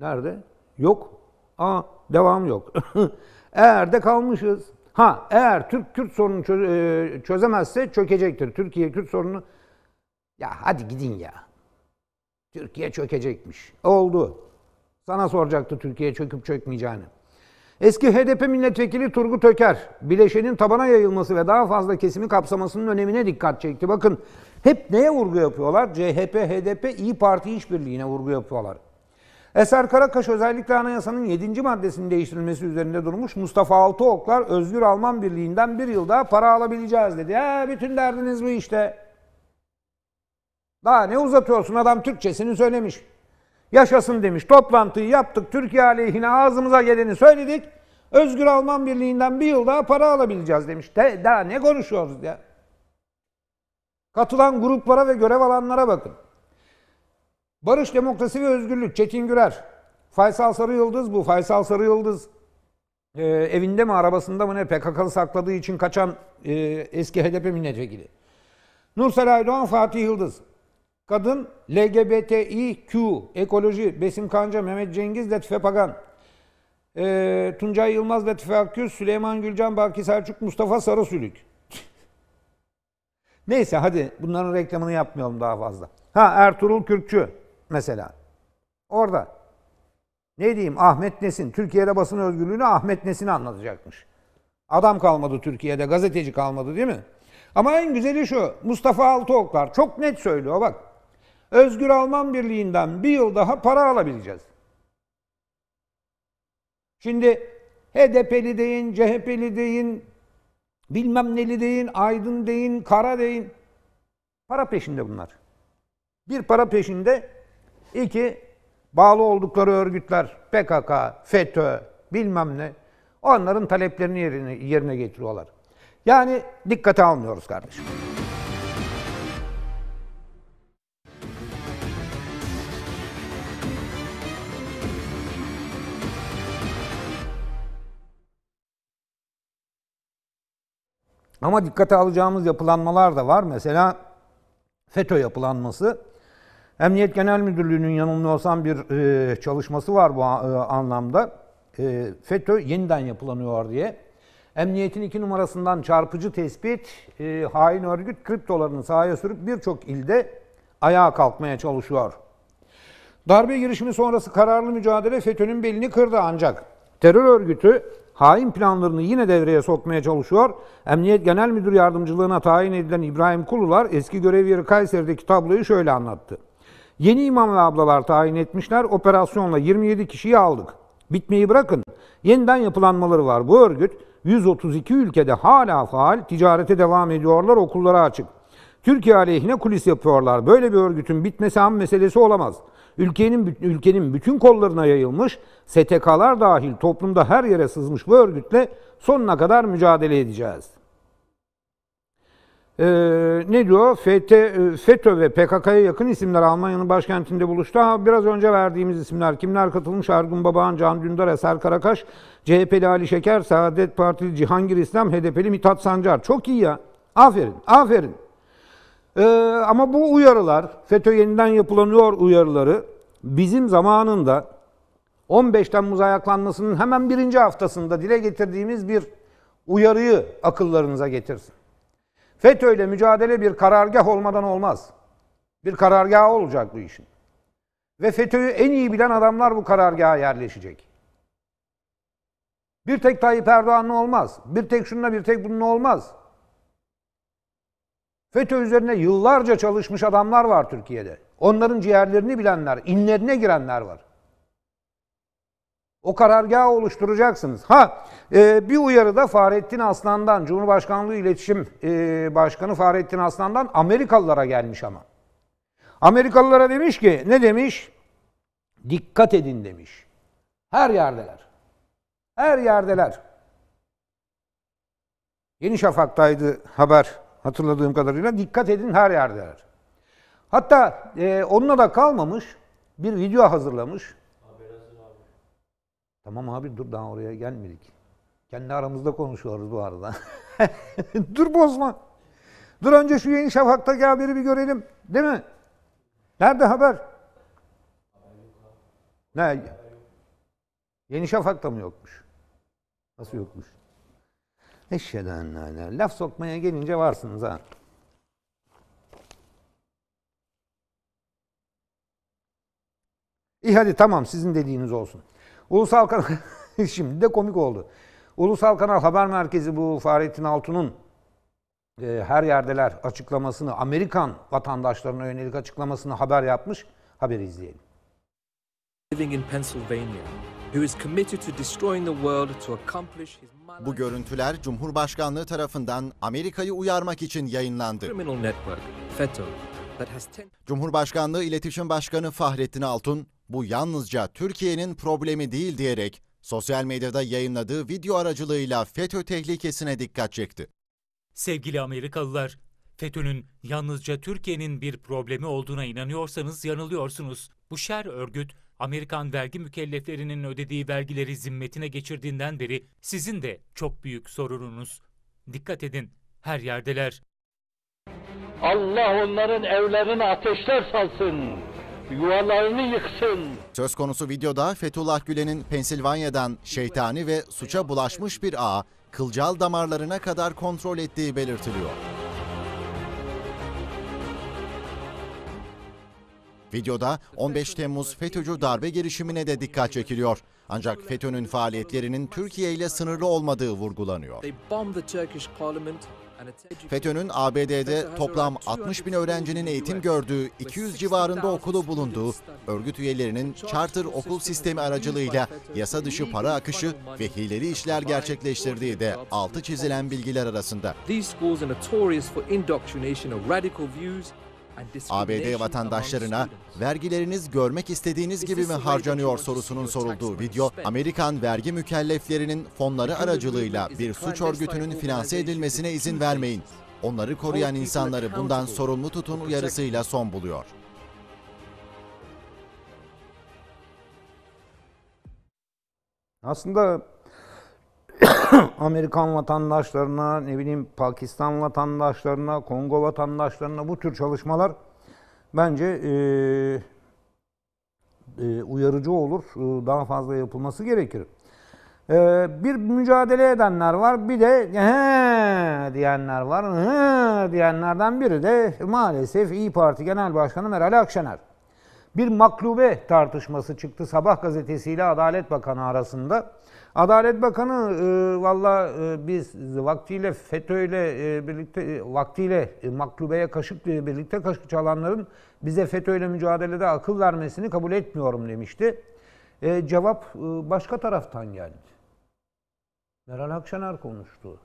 A: nerede? Yok. Aa, devam yok. (laughs) eğer de kalmışız. Ha eğer Türk-Kürt sorununu e, çözemezse çökecektir. Türkiye-Kürt sorunu ya hadi gidin ya. Türkiye çökecekmiş. Oldu. Sana soracaktı Türkiye çöküp çökmeyeceğini. Eski HDP milletvekili Turgut Öker, bileşenin tabana yayılması ve daha fazla kesimi kapsamasının önemine dikkat çekti. Bakın hep neye vurgu yapıyorlar? CHP, HDP, İyi Parti işbirliğine vurgu yapıyorlar. Eser Karakaş özellikle anayasanın 7. maddesinin değiştirilmesi üzerinde durmuş. Mustafa Altıoklar Özgür Alman Birliği'nden bir yıl daha para alabileceğiz dedi. Ha bütün derdiniz bu işte. Daha ne uzatıyorsun adam Türkçesini söylemiş. Yaşasın demiş. Toplantıyı yaptık Türkiye aleyhine ağzımıza geleni söyledik. Özgür Alman Birliği'nden bir yıl daha para alabileceğiz demiş. De, daha ne konuşuyoruz ya? Katılan gruplara ve görev alanlara bakın. Barış, demokrasi ve özgürlük. Çetin Gürer. Faysal Sarı Yıldız bu. Faysal Sarı Yıldız e, evinde mi arabasında mı ne PKK'lı sakladığı için kaçan e, eski HDP milletvekili. Nursel Aydoğan, Fatih Yıldız. Kadın, LGBTİQ, ekoloji, Besim Kanca, Mehmet Cengiz, Latife Pagan. E, Tuncay Yılmaz, Latife Akgüz, Süleyman Gülcan, Baki Selçuk, Mustafa Sarısülük. (laughs) Neyse hadi bunların reklamını yapmayalım daha fazla. Ha Ertuğrul Kürkçü mesela. Orada ne diyeyim Ahmet Nesin, Türkiye'de basın özgürlüğünü Ahmet Nesin'i anlatacakmış. Adam kalmadı Türkiye'de, gazeteci kalmadı değil mi? Ama en güzeli şu, Mustafa Altıoklar çok net söylüyor bak. Özgür Alman Birliği'nden bir yıl daha para alabileceğiz. Şimdi HDP'li deyin, CHP'li deyin, bilmem neli deyin, Aydın deyin, Kara deyin. Para peşinde bunlar. Bir para peşinde İki, bağlı oldukları örgütler PKK, FETÖ, bilmem ne onların taleplerini yerine, yerine getiriyorlar. Yani dikkate almıyoruz kardeşim. Ama dikkate alacağımız yapılanmalar da var. Mesela FETÖ yapılanması Emniyet Genel Müdürlüğü'nün yanılmıyorsam bir e, çalışması var bu e, anlamda. E, FETÖ yeniden yapılanıyor diye. Emniyetin iki numarasından çarpıcı tespit, hain örgüt kriptolarını sahaya sürüp birçok ilde ayağa kalkmaya çalışıyor. Darbe girişimi sonrası kararlı mücadele FETÖ'nün belini kırdı ancak terör örgütü hain planlarını yine devreye sokmaya çalışıyor. Emniyet Genel Müdür Yardımcılığına tayin edilen İbrahim Kulular eski görev yeri Kayseri'deki tabloyu şöyle anlattı. Yeni imam ve ablalar tayin etmişler. Operasyonla 27 kişiyi aldık. Bitmeyi bırakın. Yeniden yapılanmaları var. Bu örgüt 132 ülkede hala faal ticarete devam ediyorlar, okullara açık. Türkiye aleyhine kulis yapıyorlar. Böyle bir örgütün bitmesi ham meselesi olamaz. Ülkenin ülkenin bütün kollarına yayılmış, STK'lar dahil toplumda her yere sızmış bu örgütle sonuna kadar mücadele edeceğiz.'' e, ne diyor? FETÖ, FETÖ ve PKK'ya yakın isimler Almanya'nın başkentinde buluştu. Ha, biraz önce verdiğimiz isimler kimler katılmış? Ergun Babağan, Can Dündar, Eser Karakaş, CHP'li Ali Şeker, Saadet Partili Cihangir İslam, HDP'li Mithat Sancar. Çok iyi ya. Aferin, aferin. Ee, ama bu uyarılar, FETÖ yeniden yapılanıyor uyarıları bizim zamanında 15 Temmuz ayaklanmasının hemen birinci haftasında dile getirdiğimiz bir uyarıyı akıllarınıza getirsin. FETÖ ile mücadele bir karargah olmadan olmaz. Bir karargah olacak bu işin. Ve FETÖ'yü en iyi bilen adamlar bu karargaha yerleşecek. Bir tek Tayyip Erdoğan'la olmaz. Bir tek şununla bir tek bununla olmaz. FETÖ üzerine yıllarca çalışmış adamlar var Türkiye'de. Onların ciğerlerini bilenler, inlerine girenler var. O karargahı oluşturacaksınız. Ha e, bir uyarı da Fahrettin Aslan'dan, Cumhurbaşkanlığı İletişim e, Başkanı Fahrettin Aslan'dan Amerikalılara gelmiş ama. Amerikalılara demiş ki ne demiş? Dikkat edin demiş. Her yerdeler. Her yerdeler. Yeni Şafak'taydı haber hatırladığım kadarıyla. Dikkat edin her yerdeler. Hatta e, onunla da kalmamış bir video hazırlamış. Tamam abi dur daha oraya gelmedik. Kendi aramızda konuşuyoruz bu arada. (laughs) dur bozma. Dur önce şu Yeni Şafak'taki haberi bir görelim. Değil mi? Nerede haber? Ne? Yeni Şafak'ta mı yokmuş? Nasıl yokmuş? Eşheden naler. Laf sokmaya gelince varsınız ha. İyi hadi tamam sizin dediğiniz olsun. Ulusal kanal (laughs) şimdi de komik oldu. Ulusal Kanal Haber Merkezi bu Fahrettin Altun'un e, her yerdeler açıklamasını, Amerikan vatandaşlarına yönelik açıklamasını haber yapmış. Haberi izleyelim. Living in Pennsylvania, who is committed to destroying the world to accomplish his bu görüntüler Cumhurbaşkanlığı
C: tarafından Amerika'yı uyarmak için yayınlandı. Cumhurbaşkanlığı İletişim Başkanı Fahrettin Altun, bu yalnızca Türkiye'nin problemi değil diyerek sosyal medyada yayınladığı video aracılığıyla FETÖ tehlikesine dikkat çekti.
B: Sevgili Amerikalılar, FETÖ'nün yalnızca Türkiye'nin bir problemi olduğuna inanıyorsanız yanılıyorsunuz. Bu şer örgüt Amerikan vergi mükelleflerinin ödediği vergileri zimmetine geçirdiğinden beri sizin de çok büyük sorununuz. Dikkat edin, her yerdeler. Allah onların evlerini ateşler salsın yuvalarını yıksın.
C: Söz konusu videoda Fethullah Gülen'in Pensilvanya'dan şeytani ve suça bulaşmış bir ağa kılcal damarlarına kadar kontrol ettiği belirtiliyor. Videoda 15 Temmuz FETÖ'cü darbe girişimine de dikkat çekiliyor. Ancak FETÖ'nün faaliyetlerinin Türkiye ile sınırlı olmadığı vurgulanıyor. FETÖ'nün ABD'de toplam 60 bin öğrencinin eğitim gördüğü 200 civarında okulu bulunduğu, örgüt üyelerinin charter okul sistemi aracılığıyla yasa dışı para akışı ve hileli işler gerçekleştirdiği de altı çizilen bilgiler arasında. ABD vatandaşlarına vergileriniz görmek istediğiniz gibi mi harcanıyor sorusunun sorulduğu video, Amerikan vergi mükelleflerinin fonları aracılığıyla bir suç örgütünün finanse edilmesine izin vermeyin. Onları koruyan insanları bundan sorumlu tutun uyarısıyla son buluyor.
A: Aslında (coughs) Amerikan vatandaşlarına, ne bileyim Pakistan vatandaşlarına, Kongo vatandaşlarına bu tür çalışmalar bence e, e, uyarıcı olur. E, daha fazla yapılması gerekir. E, bir mücadele edenler var, bir de he diyenler var. He diyenlerden biri de maalesef İyi Parti Genel Başkanı Meral Akşener. Bir maklube tartışması çıktı Sabah gazetesiyle Adalet Bakanı arasında. Adalet Bakanı e, valla e, biz vaktiyle FETÖ'yle e, birlikte e, vaktiyle e, maklubeye kaşık e, birlikte kaşık çalanların bize FETÖ'yle mücadelede akıl vermesini kabul etmiyorum demişti. E, cevap e, başka taraftan geldi. Meral Akşener konuştu.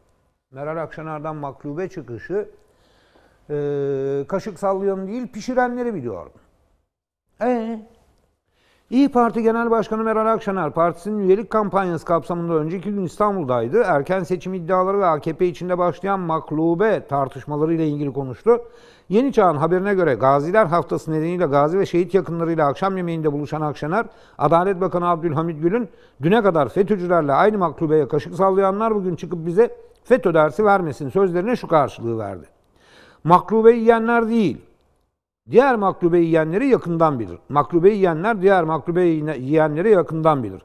A: Meral Akşener'den maklube çıkışı e, kaşık sallayan değil pişirenleri biliyorum. Eee İyi Parti Genel Başkanı Meral Akşener, partisinin üyelik kampanyası kapsamında önceki gün İstanbul'daydı. Erken seçim iddiaları ve AKP içinde başlayan maklube tartışmaları ile ilgili konuştu. Yeni Çağ'ın haberine göre Gaziler Haftası nedeniyle gazi ve şehit yakınlarıyla akşam yemeğinde buluşan Akşener, Adalet Bakanı Abdülhamit Gül'ün düne kadar FETÖ'cülerle aynı maklubeye kaşık sallayanlar bugün çıkıp bize FETÖ dersi vermesin sözlerine şu karşılığı verdi. Maklube yiyenler değil, Diğer maklube yiyenleri yakından bilir. Maklube yiyenler diğer maklube yiyenleri yakından bilir.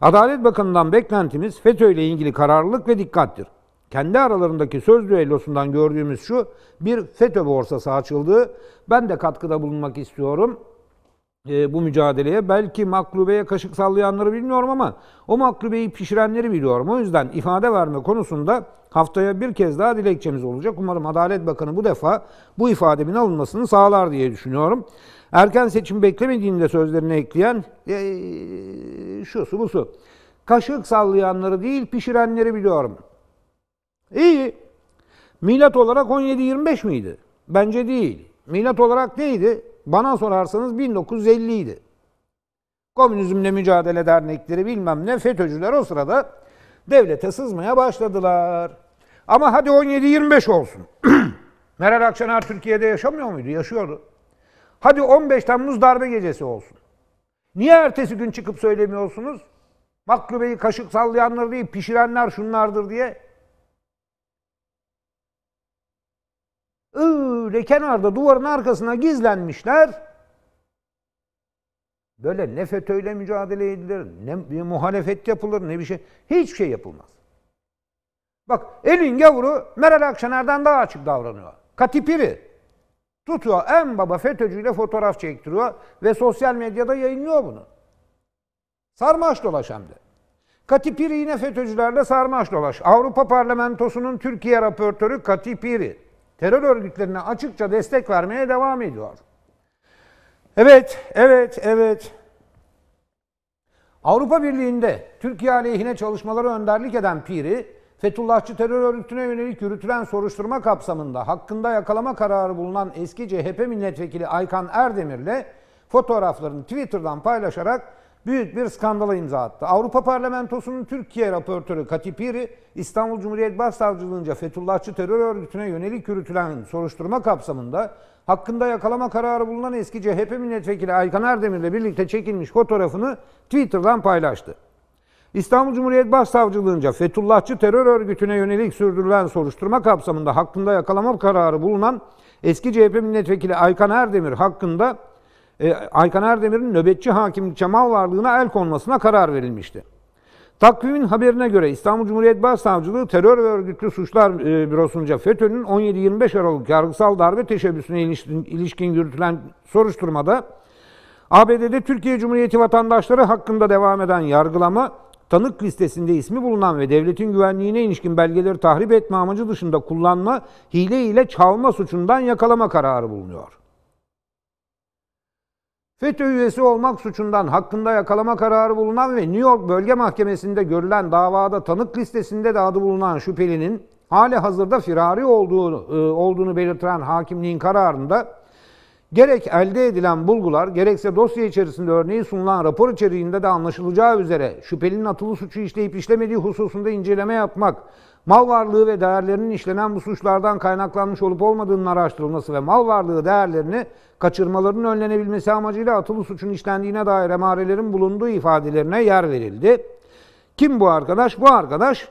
A: Adalet Bakanı'ndan beklentimiz FETÖ ile ilgili kararlılık ve dikkattir. Kendi aralarındaki söz düellosundan gördüğümüz şu, bir FETÖ borsası açıldı. Ben de katkıda bulunmak istiyorum e, bu mücadeleye. Belki maklubeye kaşık sallayanları bilmiyorum ama o maklubeyi pişirenleri biliyorum. O yüzden ifade verme konusunda haftaya bir kez daha dilekçemiz olacak. Umarım Adalet Bakanı bu defa bu ifademin alınmasını sağlar diye düşünüyorum. Erken seçim beklemediğini de sözlerine ekleyen e, şusu busu. Kaşık sallayanları değil pişirenleri biliyorum. İyi. Milat olarak 17-25 miydi? Bence değil. Milat olarak neydi? Bana sorarsanız 1950 idi. Komünizmle mücadele dernekleri bilmem ne FETÖ'cüler o sırada devlete sızmaya başladılar. Ama hadi 17-25 olsun. (clears throat) Meral Akşener Türkiye'de yaşamıyor muydu? Yaşıyordu. Hadi 15 Temmuz darbe gecesi olsun. Niye ertesi gün çıkıp söylemiyorsunuz? Maklubeyi kaşık sallayanlar değil, pişirenler şunlardır diye. öyle kenarda duvarın arkasına gizlenmişler. Böyle ne FETÖ'yle mücadele edilir, ne muhalefet yapılır, ne bir şey. Hiçbir şey yapılmaz. Bak elin gavuru Meral Akşener'den daha açık davranıyor. Katipiri. Tutuyor en baba FETÖ'cüyle fotoğraf çektiriyor ve sosyal medyada yayınlıyor bunu. Sarmaş dolaş hem de. Katipiri yine FETÖ'cülerle sarmaş dolaş. Avrupa Parlamentosu'nun Türkiye raportörü Katipiri terör örgütlerine açıkça destek vermeye devam ediyor. Evet, evet, evet. Avrupa Birliği'nde Türkiye aleyhine çalışmaları önderlik eden Piri, Fethullahçı terör örgütüne yönelik yürütülen soruşturma kapsamında hakkında yakalama kararı bulunan eski CHP milletvekili Aykan Erdemir'le fotoğraflarını Twitter'dan paylaşarak büyük bir skandala imza attı. Avrupa Parlamentosu'nun Türkiye raportörü Katipiri, İstanbul Cumhuriyet Başsavcılığınca Fethullahçı terör örgütüne yönelik yürütülen soruşturma kapsamında hakkında yakalama kararı bulunan eski CHP milletvekili Aykan Erdemir'le birlikte çekilmiş fotoğrafını Twitter'dan paylaştı. İstanbul Cumhuriyet Başsavcılığınca Fethullahçı terör örgütüne yönelik sürdürülen soruşturma kapsamında hakkında yakalama kararı bulunan eski CHP milletvekili Aykan Erdemir hakkında e, Aykan Erdemir'in nöbetçi hakim Kemal varlığına el konmasına karar verilmişti. Takvimin haberine göre İstanbul Cumhuriyet Başsavcılığı terör ve örgütlü suçlar e, bürosunca FETÖ'nün 17-25 Aralık yargısal darbe teşebbüsüne ilişkin, ilişkin yürütülen soruşturmada ABD'de Türkiye Cumhuriyeti vatandaşları hakkında devam eden yargılama tanık listesinde ismi bulunan ve devletin güvenliğine ilişkin belgeleri tahrip etme amacı dışında kullanma, hile ile çalma suçundan yakalama kararı bulunuyor. FETÖ üyesi olmak suçundan hakkında yakalama kararı bulunan ve New York Bölge Mahkemesi'nde görülen davada tanık listesinde de adı bulunan şüphelinin hali hazırda firari olduğu, e, olduğunu belirtilen hakimliğin kararında gerek elde edilen bulgular gerekse dosya içerisinde örneği sunulan rapor içeriğinde de anlaşılacağı üzere şüphelinin atılı suçu işleyip işlemediği hususunda inceleme yapmak, mal varlığı ve değerlerinin işlenen bu suçlardan kaynaklanmış olup olmadığının araştırılması ve mal varlığı değerlerini kaçırmalarının önlenebilmesi amacıyla atılı suçun işlendiğine dair emarelerin bulunduğu ifadelerine yer verildi. Kim bu arkadaş? Bu arkadaş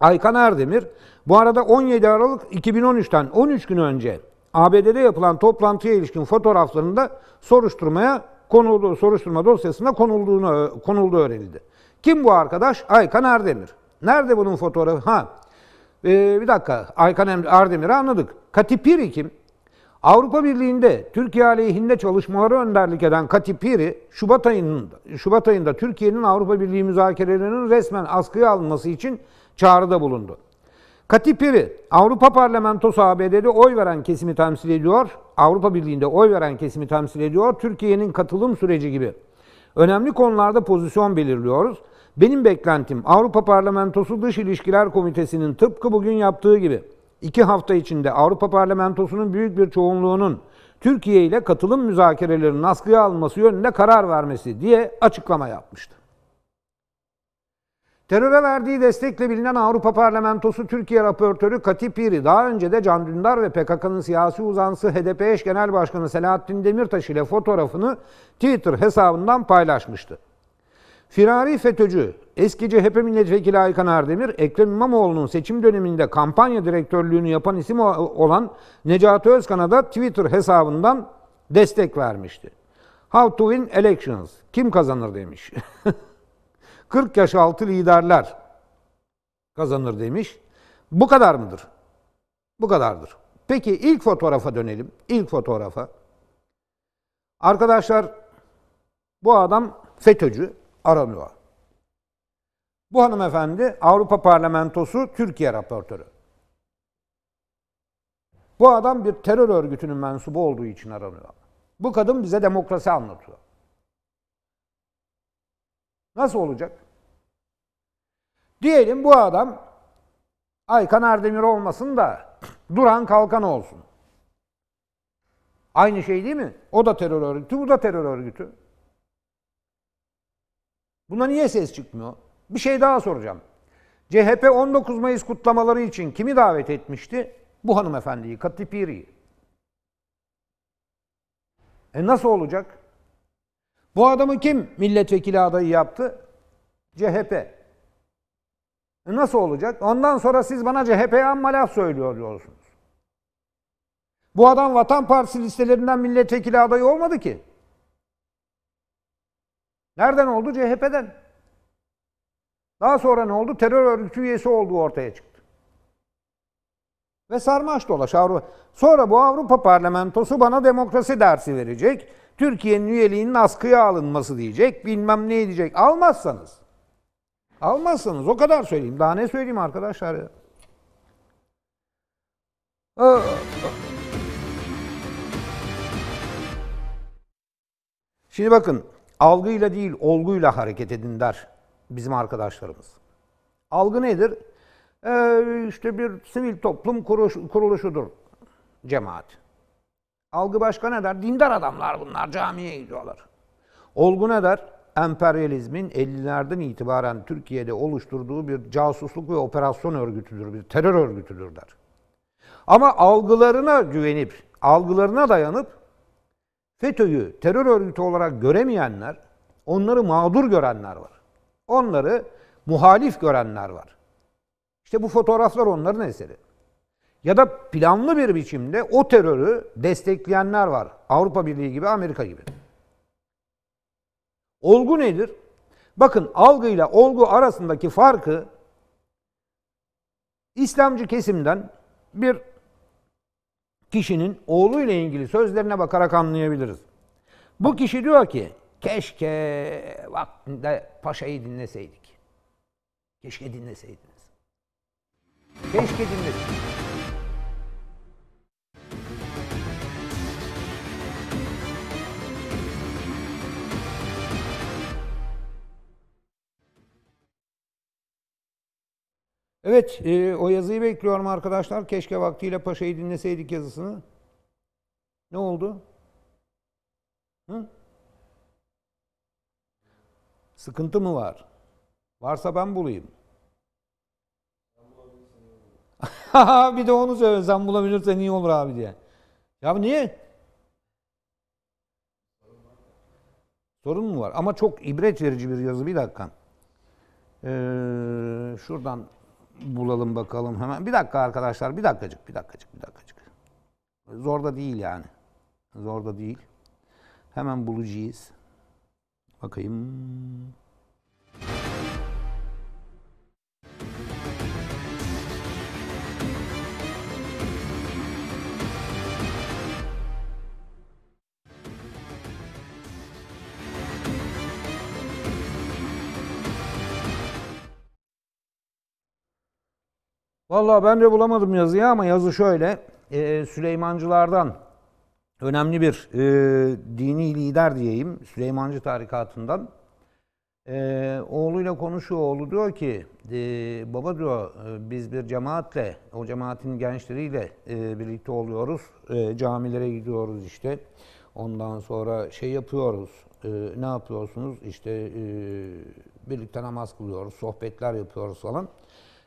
A: Aykan Erdemir. Bu arada 17 Aralık 2013'ten 13 gün önce ABD'de yapılan toplantıya ilişkin fotoğraflarında soruşturmaya konulduğu soruşturma dosyasında konulduğunu konuldu öğrenildi. Kim bu arkadaş? Aykan Erdemir. Nerede bunun fotoğrafı? Ha. Ee, bir dakika. Aykan Ardemir'i anladık. Katipiri kim? Avrupa Birliği'nde Türkiye aleyhinde çalışmaları önderlik eden Katipiri, Şubat ayının Şubat ayında Türkiye'nin Avrupa Birliği müzakerelerinin resmen askıya alınması için çağrıda bulundu. Katipiri, Avrupa Parlamentosu ABD'de oy veren kesimi temsil ediyor. Avrupa Birliği'nde oy veren kesimi temsil ediyor. Türkiye'nin katılım süreci gibi. Önemli konularda pozisyon belirliyoruz. Benim beklentim Avrupa Parlamentosu Dış İlişkiler Komitesi'nin tıpkı bugün yaptığı gibi iki hafta içinde Avrupa Parlamentosu'nun büyük bir çoğunluğunun Türkiye ile katılım müzakerelerinin askıya alınması yönünde karar vermesi diye açıklama yapmıştı. Teröre verdiği destekle bilinen Avrupa Parlamentosu Türkiye raportörü Kati Piri daha önce de Can Dündar ve PKK'nın siyasi uzantısı HDP eş genel başkanı Selahattin Demirtaş ile fotoğrafını Twitter hesabından paylaşmıştı. Firari FETÖ'cü, eski CHP milletvekili Aykan Erdemir, Ekrem İmamoğlu'nun seçim döneminde kampanya direktörlüğünü yapan isim olan Necati Özkan'a da Twitter hesabından destek vermişti. How to win elections. Kim kazanır demiş. 40 (laughs) yaş altı liderler kazanır demiş. Bu kadar mıdır? Bu kadardır. Peki ilk fotoğrafa dönelim. İlk fotoğrafa. Arkadaşlar bu adam FETÖ'cü aranıyor. Bu hanımefendi Avrupa Parlamentosu Türkiye raportörü. Bu adam bir terör örgütünün mensubu olduğu için aranıyor. Bu kadın bize demokrasi anlatıyor. Nasıl olacak? Diyelim bu adam Aykan Erdemir olmasın da (clears throat) Duran Kalkan olsun. Aynı şey değil mi? O da terör örgütü, bu da terör örgütü. Buna niye ses çıkmıyor? Bir şey daha soracağım. CHP 19 Mayıs kutlamaları için kimi davet etmişti? Bu hanımefendiyi, Katipiri'yi. E nasıl olacak? Bu adamı kim milletvekili adayı yaptı? CHP. E nasıl olacak? Ondan sonra siz bana CHP'ye amma laf söylüyor diyorsunuz. Bu adam Vatan Partisi listelerinden milletvekili adayı olmadı ki. Nereden oldu? CHP'den. Daha sonra ne oldu? Terör örgütü üyesi olduğu ortaya çıktı. Ve sarmaş dolaş Avrupa. Sonra bu Avrupa parlamentosu bana demokrasi dersi verecek. Türkiye'nin üyeliğinin askıya alınması diyecek. Bilmem ne diyecek. Almazsanız. Almazsanız o kadar söyleyeyim. Daha ne söyleyeyim arkadaşlar ya. Ee, şimdi bakın Algıyla değil, olguyla hareket edin der bizim arkadaşlarımız. Algı nedir? Ee, işte bir sivil toplum kuruş, kuruluşudur cemaat. Algı başka ne der? Dindar adamlar bunlar, camiye gidiyorlar. Olgu ne der? Emperyalizmin 50'lerden itibaren Türkiye'de oluşturduğu bir casusluk ve operasyon örgütüdür, bir terör örgütüdür der. Ama algılarına güvenip, algılarına dayanıp FETÖ'yü terör örgütü olarak göremeyenler, onları mağdur görenler var. Onları muhalif görenler var. İşte bu fotoğraflar onların eseri. Ya da planlı bir biçimde o terörü destekleyenler var. Avrupa Birliği gibi, Amerika gibi. Olgu nedir? Bakın algı ile olgu arasındaki farkı İslamcı kesimden bir kişinin oğluyla ilgili sözlerine bakarak anlayabiliriz. Bu kişi diyor ki keşke vaktinde paşayı dinleseydik. Keşke dinleseydiniz. Keşke dinleseydiniz. Evet, e, o yazıyı bekliyorum arkadaşlar. Keşke vaktiyle Paşa'yı dinleseydik yazısını. Ne oldu? Hı? Sıkıntı mı var? Varsa ben bulayım. (laughs) bir de onu söyle. Sen bulabilirsen iyi olur abi diye. Ya niye? Sorun mu var? Ama çok ibret verici bir yazı. Bir dakika. Ee, şuradan bulalım bakalım hemen. Bir dakika arkadaşlar, bir dakikacık, bir dakikacık, bir dakikacık. Zor da değil yani. Zor da değil. Hemen bulacağız. Bakayım. Vallahi ben de bulamadım yazıyı ama yazı şöyle. E, Süleymancılardan önemli bir e, dini lider diyeyim. Süleymancı tarikatından. E, oğluyla konuşuyor. Oğlu diyor ki e, baba diyor e, biz bir cemaatle o cemaatin gençleriyle e, birlikte oluyoruz. E, camilere gidiyoruz işte. Ondan sonra şey yapıyoruz. E, ne yapıyorsunuz? İşte e, birlikte namaz kılıyoruz. Sohbetler yapıyoruz falan.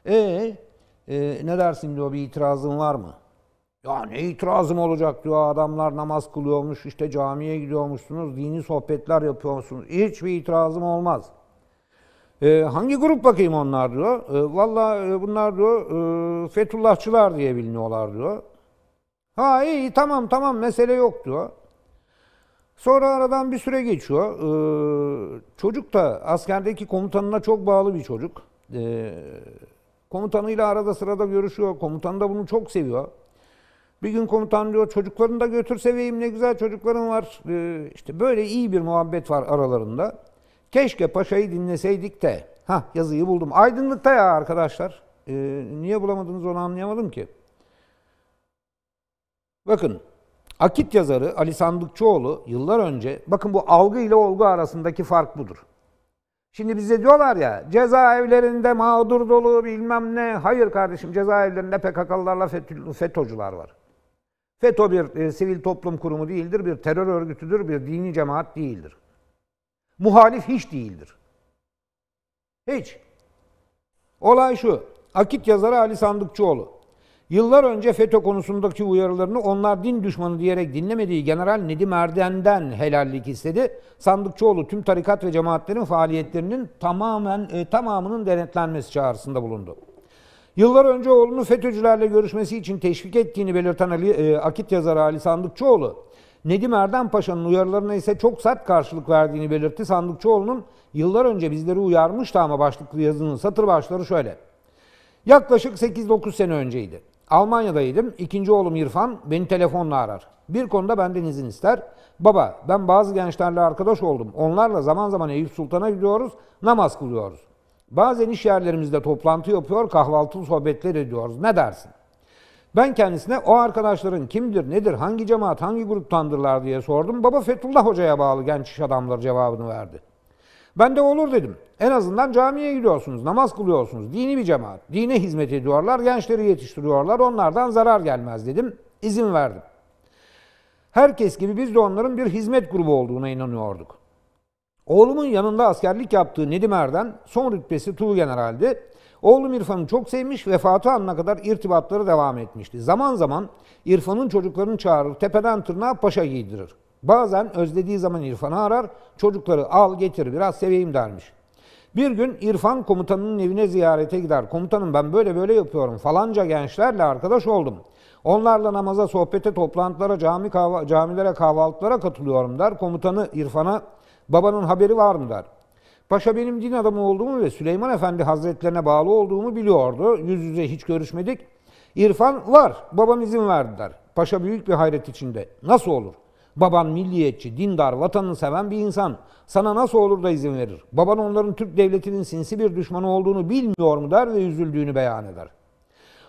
A: Eee e, ne dersin diyor bir itirazın var mı? Ya ne itirazım olacak diyor adamlar namaz kılıyormuş işte camiye gidiyormuşsunuz dini sohbetler yapıyormuşsunuz. Hiçbir itirazım olmaz. E, hangi grup bakayım onlar diyor. E, ee, Valla e, bunlar diyor e, Fethullahçılar diye biliniyorlar diyor. Ha iyi tamam tamam mesele yok diyor. Sonra aradan bir süre geçiyor. Ee, çocuk da askerdeki komutanına çok bağlı bir çocuk. Ee, Komutanıyla arada sırada görüşüyor. Komutan da bunu çok seviyor. Bir gün komutan diyor çocuklarını da götür seveyim ne güzel çocuklarım var. Ee, işte böyle iyi bir muhabbet var aralarında. Keşke paşayı dinleseydik de. Ha yazıyı buldum. Aydınlıkta ya arkadaşlar. Ee, niye bulamadınız onu anlayamadım ki. Bakın Akit yazarı Ali Sandıkçıoğlu yıllar önce bakın bu algı ile olgu arasındaki fark budur. Şimdi bize diyorlar ya cezaevlerinde mağdur dolu bilmem ne. Hayır kardeşim cezaevlerinde PKK'lılarla FETÖ'cüler var. FETÖ bir e, sivil toplum kurumu değildir, bir terör örgütüdür, bir dini cemaat değildir. Muhalif hiç değildir. Hiç. Olay şu. Akit yazarı Ali Sandıkçıoğlu. Yıllar önce FETÖ konusundaki uyarılarını onlar din düşmanı diyerek dinlemediği General Nedim Erden'den helallik istedi. Sandıkçıoğlu tüm tarikat ve cemaatlerin faaliyetlerinin tamamen e, tamamının denetlenmesi çağrısında bulundu. Yıllar önce oğlunu FETÖ'cülerle görüşmesi için teşvik ettiğini belirten Ali, e, akit yazarı Ali Sandıkçıoğlu, Nedim Erdem Paşa'nın uyarılarına ise çok sert karşılık verdiğini belirtti. Sandıkçıoğlu'nun yıllar önce bizleri uyarmıştı ama başlıklı yazının satır başları şöyle. Yaklaşık 8-9 sene önceydi. Almanya'daydım. İkinci oğlum İrfan beni telefonla arar. Bir konuda benden izin ister. Baba ben bazı gençlerle arkadaş oldum. Onlarla zaman zaman Eyüp Sultan'a gidiyoruz, namaz kılıyoruz. Bazen iş yerlerimizde toplantı yapıyor, kahvaltılı sohbetler ediyoruz. Ne dersin? Ben kendisine o arkadaşların kimdir, nedir, hangi cemaat, hangi gruptandırlar diye sordum. Baba Fethullah Hoca'ya bağlı genç iş adamları cevabını verdi.'' Ben de olur dedim. En azından camiye gidiyorsunuz, namaz kılıyorsunuz. Dini bir cemaat. Dine hizmet ediyorlar, gençleri yetiştiriyorlar. Onlardan zarar gelmez dedim. İzin verdim. Herkes gibi biz de onların bir hizmet grubu olduğuna inanıyorduk. Oğlumun yanında askerlik yaptığı Nedim Erden, son rütbesi Tuğ General'di. Oğlum İrfan'ı çok sevmiş, vefatı anına kadar irtibatları devam etmişti. Zaman zaman İrfan'ın çocuklarını çağırır, tepeden tırnağa paşa giydirir. Bazen özlediği zaman İrfan'ı arar, çocukları al getir biraz seveyim dermiş. Bir gün İrfan komutanının evine ziyarete gider. Komutanım ben böyle böyle yapıyorum. Falanca gençlerle arkadaş oldum. Onlarla namaza, sohbete, toplantılara, cami kahva camilere, kahvaltılara katılıyorum der. Komutanı İrfan'a babanın haberi var mı der. Paşa benim din adamı olduğumu ve Süleyman Efendi Hazretlerine bağlı olduğumu biliyordu. Yüz yüze hiç görüşmedik. İrfan var, babam izin verdi der. Paşa büyük bir hayret içinde. Nasıl olur? Baban milliyetçi, dindar, vatanını seven bir insan. Sana nasıl olur da izin verir? Baban onların Türk devletinin sinsi bir düşmanı olduğunu bilmiyor mu der ve üzüldüğünü beyan eder.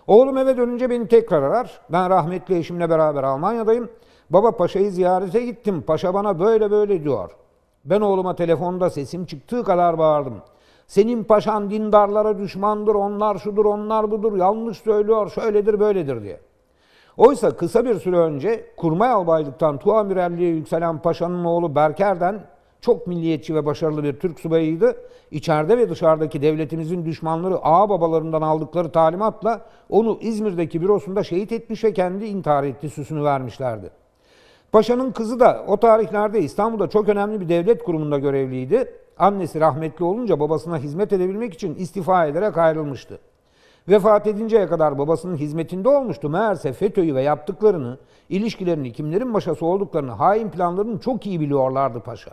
A: Oğlum eve dönünce beni tekrar arar. Ben rahmetli eşimle beraber Almanya'dayım. Baba paşayı ziyarete gittim. Paşa bana böyle böyle diyor. Ben oğluma telefonda sesim çıktığı kadar bağırdım. Senin paşan dindarlara düşmandır, onlar şudur, onlar budur, yanlış söylüyor, şöyledir, böyledir diye. Oysa kısa bir süre önce kurmay albaylıktan tuamirerliğe yükselen paşanın oğlu Berker'den çok milliyetçi ve başarılı bir Türk subayıydı. İçeride ve dışarıdaki devletimizin düşmanları ağa babalarından aldıkları talimatla onu İzmir'deki bürosunda şehit etmiş ve kendi intihar etti süsünü vermişlerdi. Paşa'nın kızı da o tarihlerde İstanbul'da çok önemli bir devlet kurumunda görevliydi. Annesi rahmetli olunca babasına hizmet edebilmek için istifa ederek ayrılmıştı. Vefat edinceye kadar babasının hizmetinde olmuştu. Meğerse FETÖ'yü ve yaptıklarını, ilişkilerini, kimlerin başası olduklarını, hain planlarını çok iyi biliyorlardı paşa.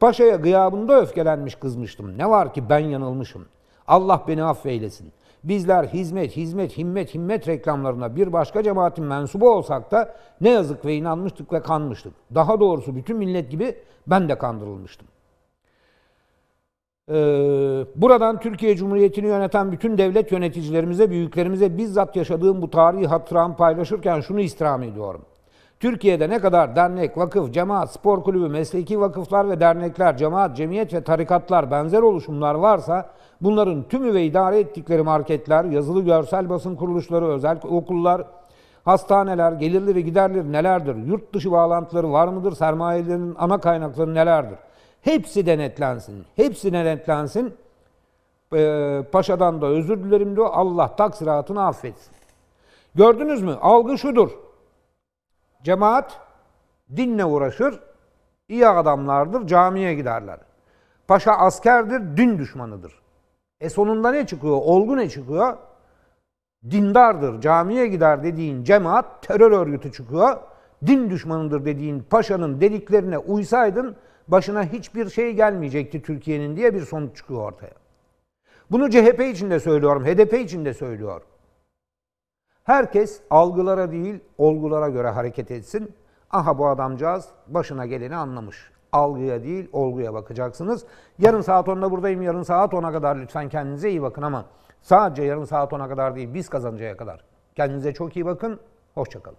A: Paşa'ya gıyabında öfkelenmiş kızmıştım. Ne var ki ben yanılmışım. Allah beni affeylesin. Bizler hizmet, hizmet, himmet, himmet reklamlarına bir başka cemaatin mensubu olsak da ne yazık ve inanmıştık ve kanmıştık. Daha doğrusu bütün millet gibi ben de kandırılmıştım. Ee, buradan Türkiye Cumhuriyeti'ni yöneten bütün devlet yöneticilerimize, büyüklerimize bizzat yaşadığım bu tarihi hatıramı paylaşırken şunu istirham ediyorum. Türkiye'de ne kadar dernek, vakıf, cemaat, spor kulübü, mesleki vakıflar ve dernekler, cemaat, cemiyet ve tarikatlar benzer oluşumlar varsa bunların tümü ve idare ettikleri marketler, yazılı görsel basın kuruluşları, özel okullar, hastaneler, gelirleri giderleri nelerdir? Yurt dışı bağlantıları var mıdır? Sermayelerinin ana kaynakları nelerdir? Hepsi denetlensin. Hepsi denetlensin. Ee, paşadan da özür dilerim diyor. Allah taksiratını affetsin. Gördünüz mü? Algı şudur. Cemaat dinle uğraşır. iyi adamlardır. Camiye giderler. Paşa askerdir. Din düşmanıdır. E sonunda ne çıkıyor? Olgu ne çıkıyor? Dindardır. Camiye gider dediğin cemaat terör örgütü çıkıyor. Din düşmanıdır dediğin paşanın dediklerine uysaydın başına hiçbir şey gelmeyecekti Türkiye'nin diye bir sonuç çıkıyor ortaya. Bunu CHP için de söylüyorum, HDP için de söylüyorum. Herkes algılara değil, olgulara göre hareket etsin. Aha bu adamcağız başına geleni anlamış. Algıya değil, olguya bakacaksınız. Yarın saat 10'da buradayım. Yarın saat 10'a kadar lütfen kendinize iyi bakın ama sadece yarın saat 10'a kadar değil, biz kazanacaya kadar. Kendinize çok iyi bakın. Hoşçakalın.